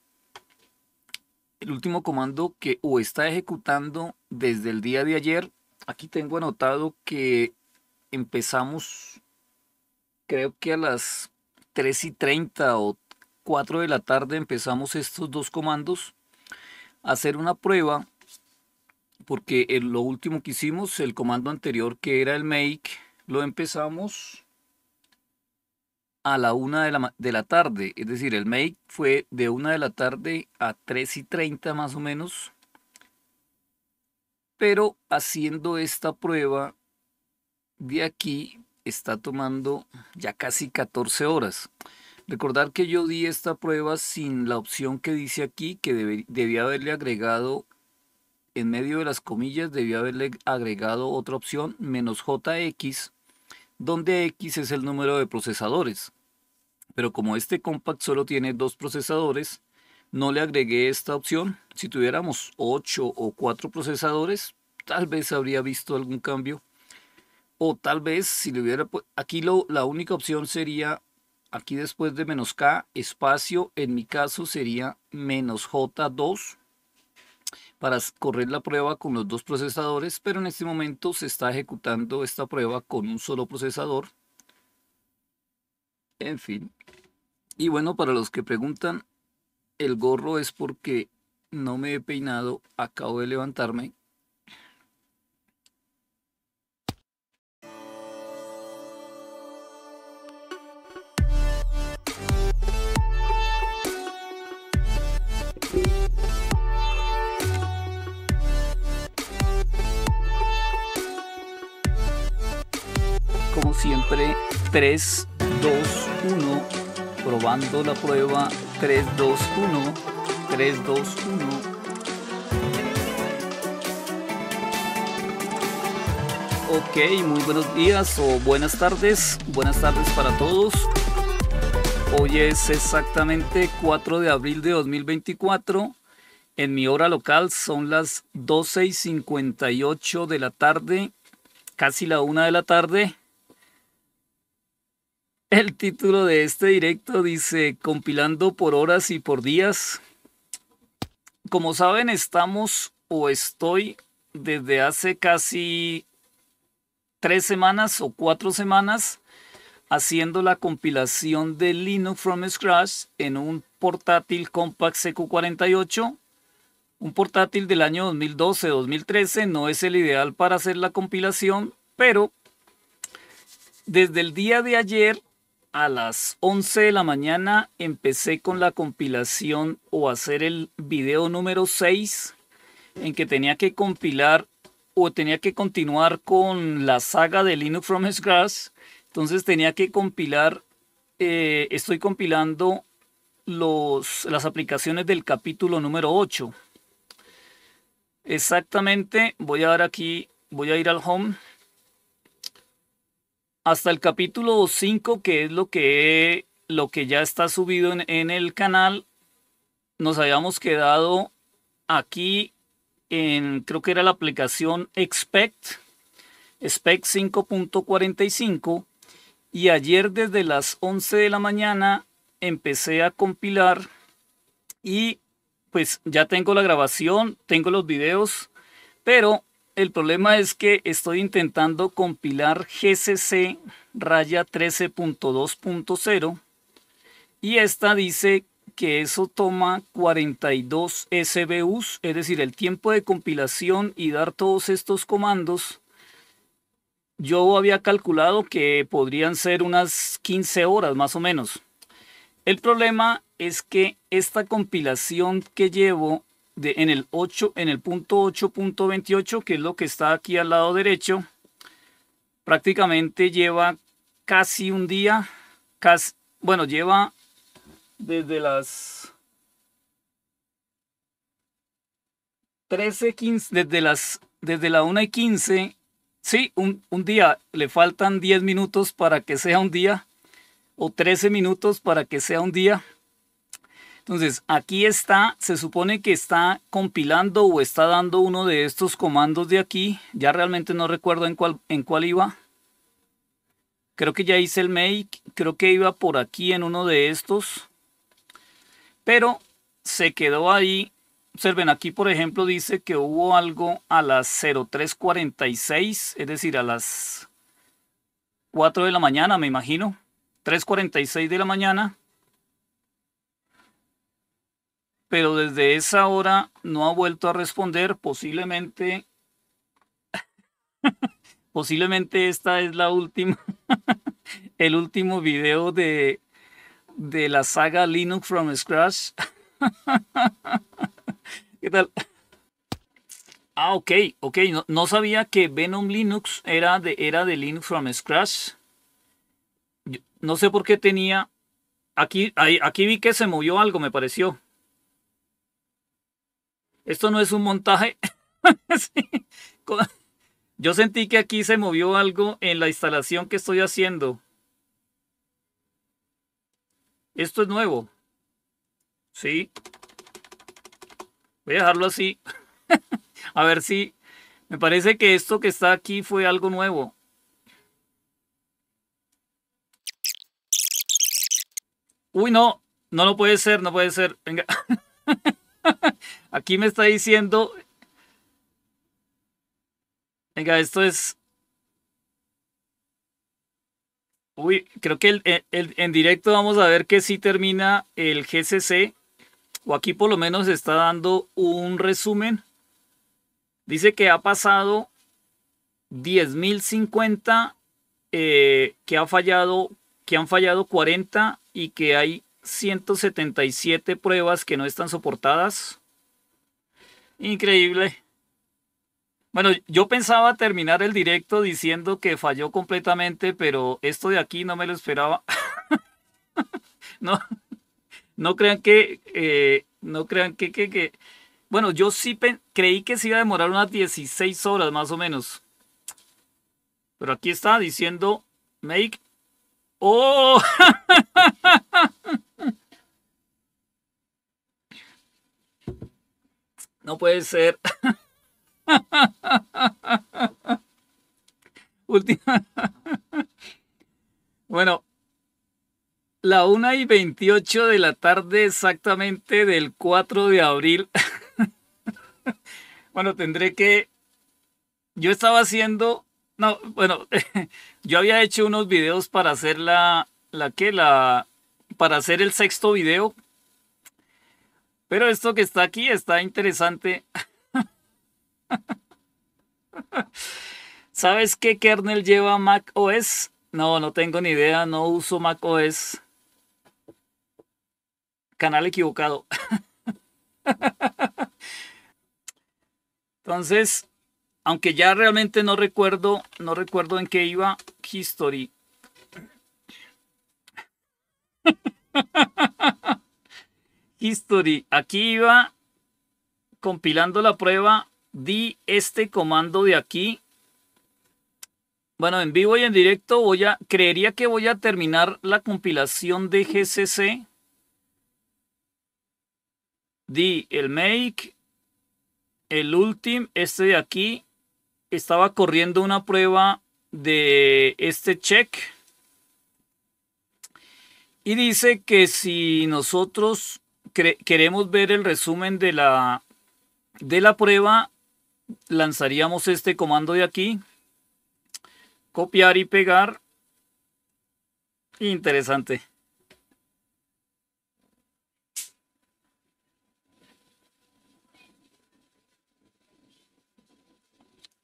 El último comando que o está ejecutando desde el día de ayer. Aquí tengo anotado que empezamos creo que a las 3 y 30 o 4 de la tarde empezamos estos dos comandos a hacer una prueba porque lo último que hicimos, el comando anterior que era el make, lo empezamos a la 1 de la, de la tarde. Es decir, el make fue de 1 de la tarde a 3 y 30 más o menos. Pero haciendo esta prueba de aquí está tomando ya casi 14 horas. Recordar que yo di esta prueba sin la opción que dice aquí, que debía haberle agregado, en medio de las comillas, debía haberle agregado otra opción, menos JX, donde X es el número de procesadores. Pero como este compact solo tiene dos procesadores, no le agregué esta opción. Si tuviéramos 8 o 4 procesadores, tal vez habría visto algún cambio o tal vez si le hubiera... Aquí lo, la única opción sería, aquí después de menos K, espacio, en mi caso sería menos J2 para correr la prueba con los dos procesadores, pero en este momento se está ejecutando esta prueba con un solo procesador. En fin. Y bueno, para los que preguntan, el gorro es porque no me he peinado, acabo de levantarme siempre 3, 2, 1, probando la prueba 3, 2, 1, 3, 2, 1. Ok, muy buenos días o buenas tardes, buenas tardes para todos. Hoy es exactamente 4 de abril de 2024. En mi hora local son las 12 y 58 de la tarde, casi la 1 de la tarde. El título de este directo dice, compilando por horas y por días. Como saben, estamos o estoy desde hace casi tres semanas o cuatro semanas haciendo la compilación de Linux from Scratch en un portátil Compact CQ48. Un portátil del año 2012-2013 no es el ideal para hacer la compilación, pero desde el día de ayer a las 11 de la mañana empecé con la compilación o hacer el video número 6 en que tenía que compilar o tenía que continuar con la saga de Linux from Scratch. Entonces tenía que compilar, eh, estoy compilando las aplicaciones del capítulo número 8. Exactamente, voy a dar aquí, voy a ir al home hasta el capítulo 5, que es lo que, lo que ya está subido en, el canal, nos habíamos quedado aquí en, creo que era la aplicación Expect, Expect 5.45, y ayer desde las 11 de la mañana empecé a compilar y pues ya tengo la grabación, tengo los videos, pero el problema es que estoy intentando compilar GCC raya 13.2.0 y esta dice que eso toma 42 SBUs, es decir, el tiempo de compilación y dar todos estos comandos. Yo había calculado que podrían ser unas 15 horas más o menos. El problema es que esta compilación que llevo en el 8, en el punto 8.28, que es lo que está aquí al lado derecho, prácticamente lleva casi un día, bueno, lleva desde las 13, 15, desde las desde la 1 y 15, sí, un día, le faltan 10 minutos para que sea un día, o 13 minutos para que sea un día. Entonces, aquí está, se supone que está compilando o está dando uno de estos comandos de aquí. Ya realmente no recuerdo en cuál, en cuál iba. Creo que ya hice el make, creo que iba por aquí en uno de estos. Pero se quedó ahí. Observen, aquí por ejemplo dice que hubo algo a las 03.46, es decir, a las 4 de la mañana, me imagino. 3.46 de la mañana pero desde esa hora no ha vuelto a responder. Posiblemente, posiblemente esta es la última, el último video de, la saga Linux from Scratch. ¿Qué tal? Ah, ok, ok. No, sabía que Venom Linux era de, era de Linux from Scratch. no sé por qué tenía. Aquí, aquí vi que se movió algo, me pareció. Esto no es un montaje. Yo sentí que aquí se movió algo en la instalación que estoy haciendo. Esto es nuevo. Sí. Voy a dejarlo así. a ver si... Me parece que esto que está aquí fue algo nuevo. Uy, no. No, lo puede ser, no puede ser. Venga. Aquí me está diciendo. Venga, esto es. Uy, creo que eh, en directo vamos a ver que si termina el GCC. O aquí por lo menos está dando un resumen. Dice que ha pasado 10.050, eh, que ha fallado, que han fallado 40 y que hay 177 pruebas que no están soportadas. Increíble. Bueno, yo pensaba terminar el directo diciendo que falló completamente, pero esto de aquí no me lo esperaba. no, no crean que, eh, no crean que, que, que, bueno, yo sí creí que se iba a demorar unas 16 horas más o menos. Pero aquí está diciendo make. ¡Oh! No puede ser. Última. Bueno, la 1 y 28 de la tarde exactamente del 4 de abril. bueno, tendré que... Yo estaba haciendo... No, bueno, yo había hecho unos videos para hacer la... ¿La que La... Para hacer el sexto video pero esto que está aquí está interesante. ¿Sabes qué kernel lleva macOS? No, no tengo ni idea, no uso macOS. Canal equivocado. Entonces, aunque ya realmente no recuerdo, no recuerdo en qué iba History. History. Aquí iba compilando la prueba. Di este comando de aquí. Bueno, en vivo y en directo voy a. Creería que voy a terminar la compilación de GCC. Di el make. El último. Este de aquí. Estaba corriendo una prueba de este check. Y dice que si nosotros queremos ver el resumen de la, de la prueba, lanzaríamos este comando de aquí, copiar y pegar. Interesante.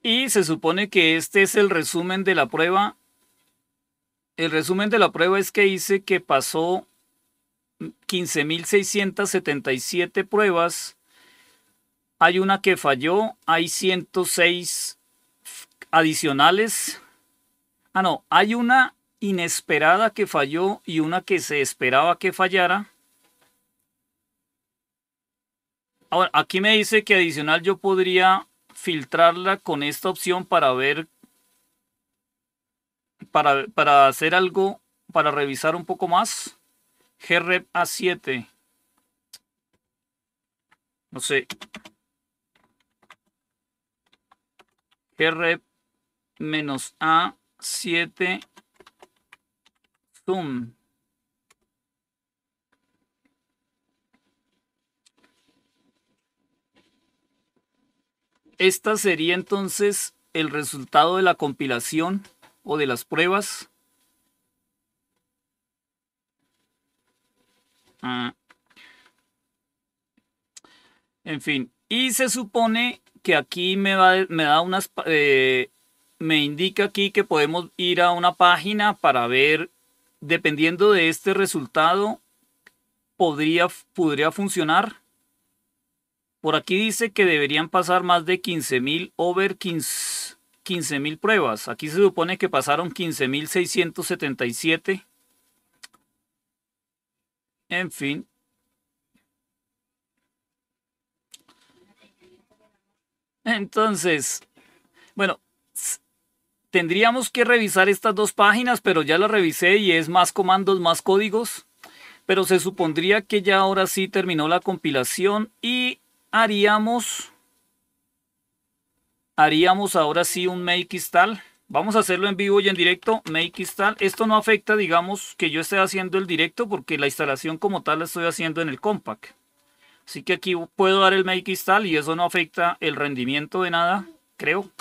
Y se supone que este es el resumen de la prueba. El resumen de la prueba es que hice que pasó 15.677 pruebas. Hay una que falló, hay 106 adicionales. Ah, no, hay una inesperada que falló y una que se esperaba que fallara. Ahora, aquí me dice que adicional yo podría filtrarla con esta opción para ver, para, para hacer algo, para revisar un poco más grep A7. No sé. grep menos A7 zoom. Esta sería entonces el resultado de la compilación o de las pruebas. Ah. En fin, y se supone que aquí me, va, da unas... Eh, me indica aquí que podemos ir a una página para ver, dependiendo de este resultado, podría, podría funcionar. Por aquí dice que deberían pasar más de 15.000 over 15.000 pruebas. Aquí se supone que pasaron 15.677. En fin. Entonces, bueno, tendríamos que revisar estas dos páginas, pero ya las revisé y es más comandos, más códigos. Pero se supondría que ya ahora sí terminó la compilación y haríamos, haríamos ahora sí un make install. Vamos a hacerlo en vivo y en directo, make install. Esto no afecta, digamos, que yo esté haciendo el directo porque la instalación como tal la estoy haciendo en el compact. Así que aquí puedo dar el make install y eso no afecta el rendimiento de nada, creo.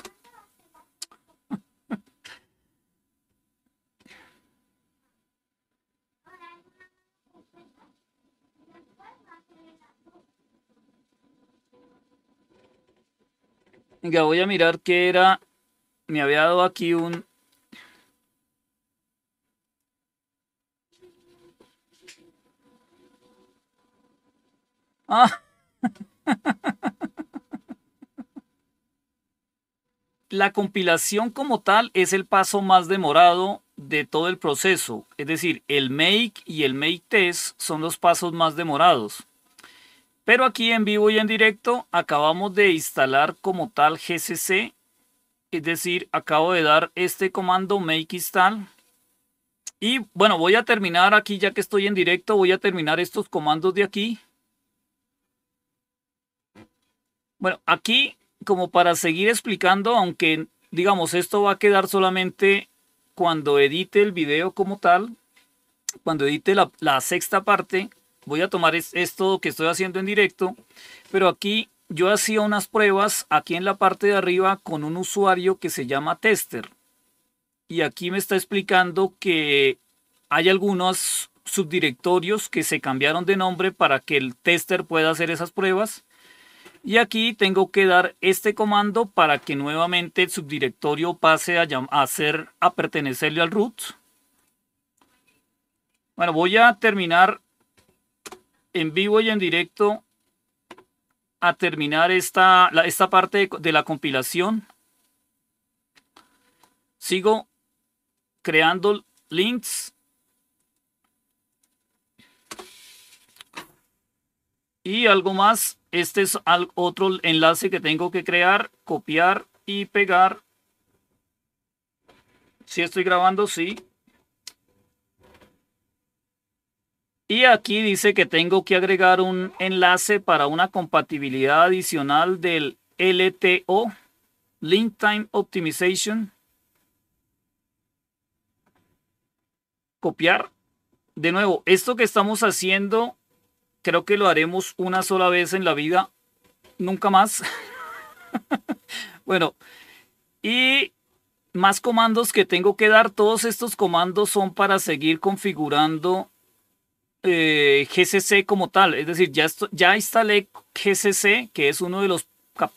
Venga, voy a mirar qué era me había dado aquí un... Ah. La compilación como tal es el paso más demorado de todo el proceso. Es decir, el make y el make test son los pasos más demorados. Pero aquí en vivo y en directo acabamos de instalar como tal GCC es decir, acabo de dar este comando make install. Y bueno, voy a terminar aquí, ya que estoy en directo, voy a terminar estos comandos de aquí. Bueno, aquí como para seguir explicando, aunque digamos esto va a quedar solamente cuando edite el video como tal, cuando edite la, la sexta parte, voy a tomar esto que estoy haciendo en directo, pero aquí yo hacía unas pruebas aquí en la parte de arriba con un usuario que se llama Tester. Y aquí me está explicando que hay algunos subdirectorios que se cambiaron de nombre para que el tester pueda hacer esas pruebas. Y aquí tengo que dar este comando para que nuevamente el subdirectorio pase a, a pertenecerle al root. Bueno, voy a terminar en vivo y en directo a terminar esta, esta parte de, la compilación. Sigo creando links. Y algo más, este es otro enlace que tengo que crear, copiar y pegar. Si estoy grabando, sí. Y aquí dice que tengo que agregar un enlace para una compatibilidad adicional del LTO, Link Time Optimization. Copiar. De nuevo, esto que estamos haciendo, creo que lo haremos una sola vez en la vida, nunca más. bueno, y más comandos que tengo que dar. Todos estos comandos son para seguir configurando eh, GCC como tal. Es decir, ya, ya instalé GCC, que es uno de los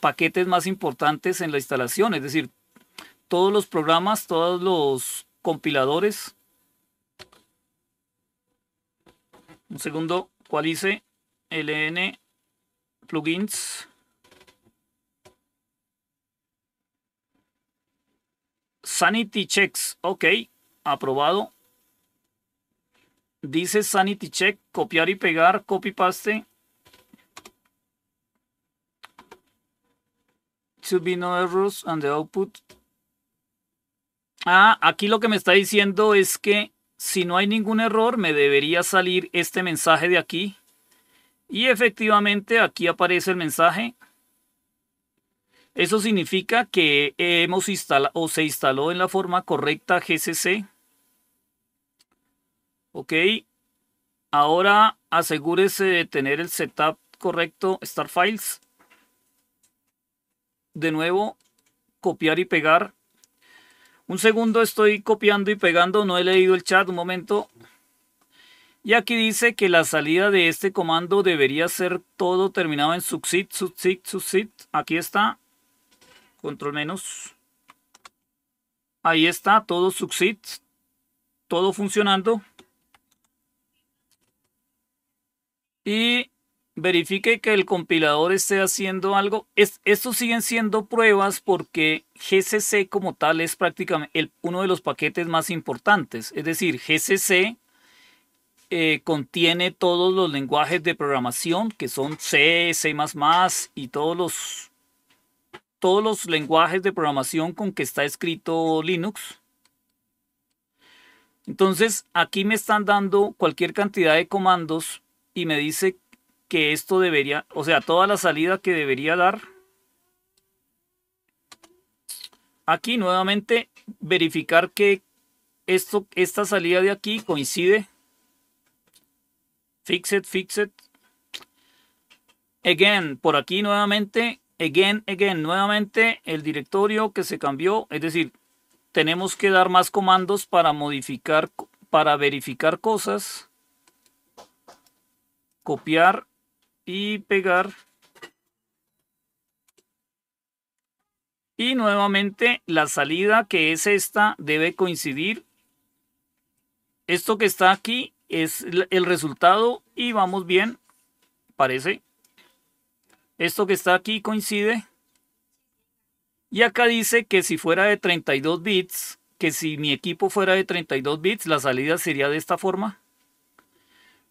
paquetes más importantes en la instalación. Es decir, todos los programas, todos los compiladores. Un segundo, ¿cuál hice? LN plugins. Sanity checks. Ok, aprobado. Dice Sanity Check, copiar y pegar, copy paste. To be no errors and the output. Ah, aquí lo que me está diciendo es que si no hay ningún error, me debería salir este mensaje de aquí. Y efectivamente aquí aparece el mensaje. Eso significa que hemos instalado o se instaló en la forma correcta GCC. Ok. Ahora asegúrese de tener el setup correcto. Star Files. De nuevo, copiar y pegar. Un segundo, estoy copiando y pegando. No he leído el chat. Un momento. Y aquí dice que la salida de este comando debería ser todo terminado en subsit, subsit, subsit. Aquí está. Control menos. Ahí está, todo subsit. Todo funcionando. y verifique que el compilador esté haciendo algo. Es, estos siguen siendo pruebas porque GCC como tal es prácticamente uno de los paquetes más importantes. Es decir, GCC eh, contiene todos los lenguajes de programación que son C, C++ y todos los, todos los lenguajes de programación con que está escrito Linux. Entonces, aquí me están dando cualquier cantidad de comandos y me dice que esto debería, o sea, toda la salida que debería dar. Aquí nuevamente verificar que esto, esta salida de aquí coincide. fix it Again, por aquí nuevamente, again, again, nuevamente el directorio que se cambió. Es decir, tenemos que dar más comandos para modificar, para verificar cosas copiar y pegar. Y nuevamente la salida que es esta debe coincidir. Esto que está aquí es el resultado y vamos bien, parece. Esto que está aquí coincide. Y acá dice que si fuera de 32 bits, que si mi equipo fuera de 32 bits, la salida sería de esta forma.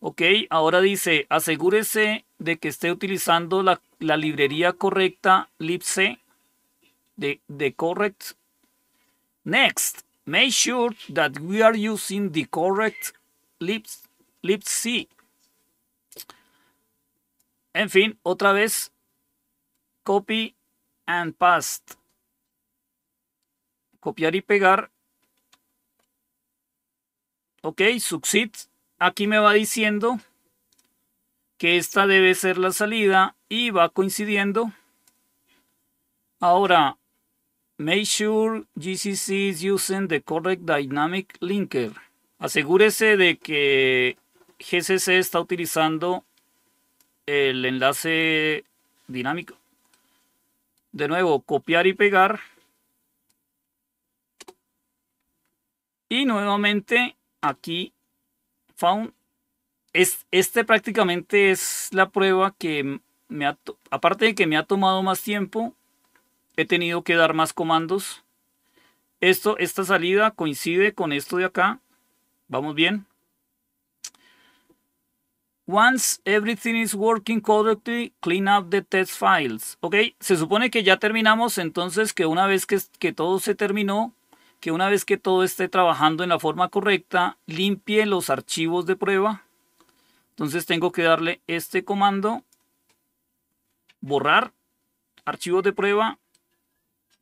Ok, ahora dice, asegúrese de que esté utilizando la, librería correcta, libc, de, de correct. Next, make sure that we are using the correct libc. libc. En fin, otra vez, copy and paste. Copiar y pegar. Ok, succeed aquí me va diciendo que esta debe ser la salida y va coincidiendo. Ahora, make sure GCC is using the correct dynamic linker. Asegúrese de que GCC está utilizando el enlace dinámico. De nuevo, copiar y pegar. Y nuevamente aquí es, este prácticamente es la prueba que, me ha, aparte de que me ha tomado más tiempo, he tenido que dar más comandos. Esto, esta salida coincide con esto de acá. Vamos bien. Once everything is working correctly, clean up the test files. Ok, se supone que ya terminamos, entonces que una vez que todo se terminó, que una vez que todo esté trabajando en la forma correcta, limpie los archivos de prueba. Entonces tengo que darle este comando, borrar, archivos de prueba,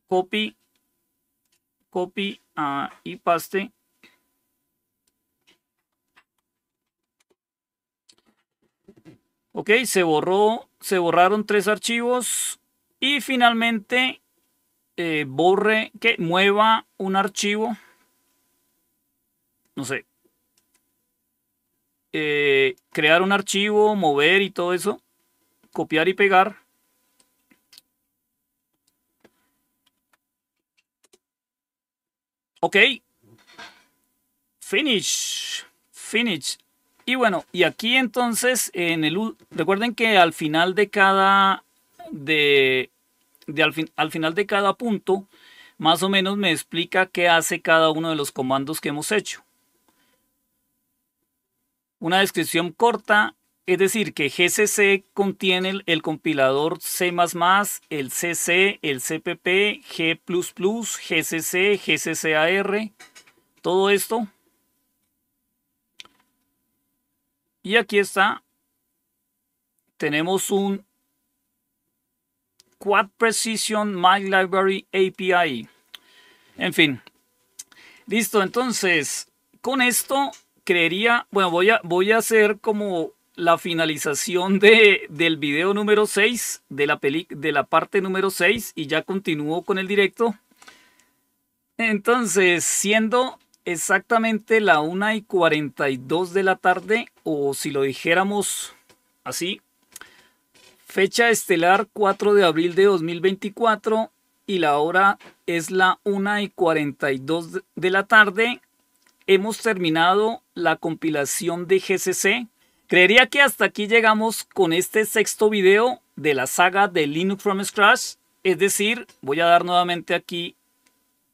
copy, copy ah, y paste. Ok, se borró, se borraron tres archivos y finalmente eh, borre, que mueva un archivo, no sé, eh, crear un archivo, mover y todo eso, copiar y pegar. Ok. Finish. Finish. Y bueno, y aquí entonces, en el, recuerden que al final de cada, de, al, final de cada punto, más o menos me explica qué hace cada uno de los comandos que hemos hecho. Una descripción corta, es decir, que GCC contiene el, el compilador C++, el CC, el CPP, G++, GCC, GCCAR, todo esto. Y aquí está, tenemos un Quad Precision My Library API. En fin. Listo, entonces, con esto creería, bueno, voy a, voy a hacer como la finalización de, del video número 6, de la, peli, de la parte número 6, y ya continúo con el directo. Entonces, siendo exactamente la 1 y 42 de la tarde, o si lo dijéramos así, Fecha estelar 4 de abril de 2024 y la hora es la 1 y 42 de la tarde. Hemos terminado la compilación de GCC. Creería que hasta aquí llegamos con este sexto video de la saga de Linux from Scratch. Es decir, voy a dar nuevamente aquí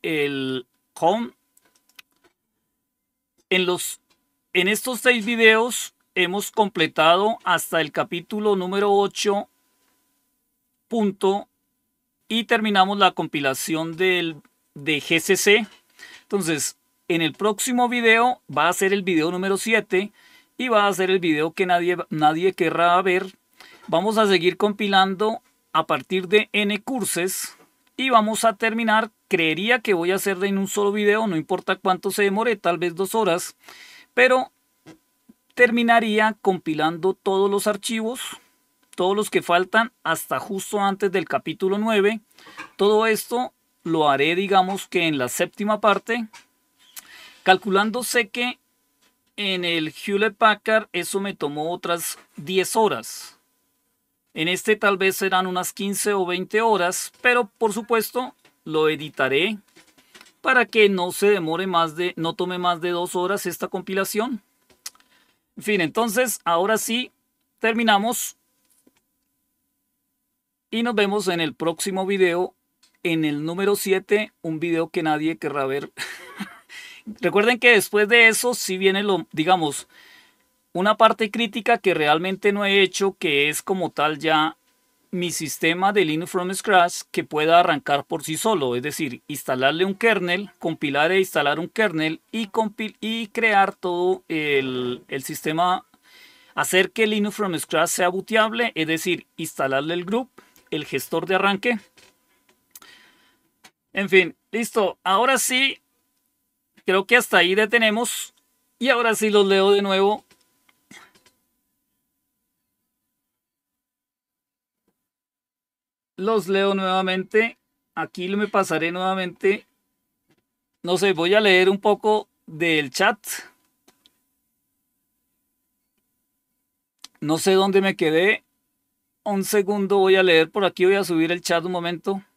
el home. En, los, en estos seis videos hemos completado hasta el capítulo número 8 punto y terminamos la compilación del, de GCC. Entonces, en el próximo video va a ser el video número 7 y va a ser el video que nadie, nadie querrá ver. Vamos a seguir compilando a partir de N curses y vamos a terminar. Creería que voy a hacerlo en un solo video, no importa cuánto se demore, tal vez dos horas, pero terminaría compilando todos los archivos, todos los que faltan hasta justo antes del capítulo 9. Todo esto lo haré digamos que en la séptima parte, calculándose que en el Hewlett Packard eso me tomó otras 10 horas. En este tal vez serán unas 15 o 20 horas, pero por supuesto lo editaré para que no se demore más de, no tome más de dos horas esta compilación. En fin, entonces, ahora sí, terminamos. Y nos vemos en el próximo video, en el número 7, un video que nadie querrá ver. Recuerden que después de eso sí viene lo, digamos, una parte crítica que realmente no he hecho, que es como tal ya mi sistema de Linux from scratch que pueda arrancar por sí solo, es decir, instalarle un kernel, compilar e instalar un kernel y, y crear todo el, sistema, hacer que Linux from scratch sea booteable, es decir, instalarle el group, el gestor de arranque. En fin, listo. Ahora sí, creo que hasta ahí detenemos y ahora sí los leo de nuevo los leo nuevamente. Aquí lo me pasaré nuevamente. No sé, voy a leer un poco del chat. No sé dónde me quedé. Un segundo, voy a leer por aquí. Voy a subir el chat un momento.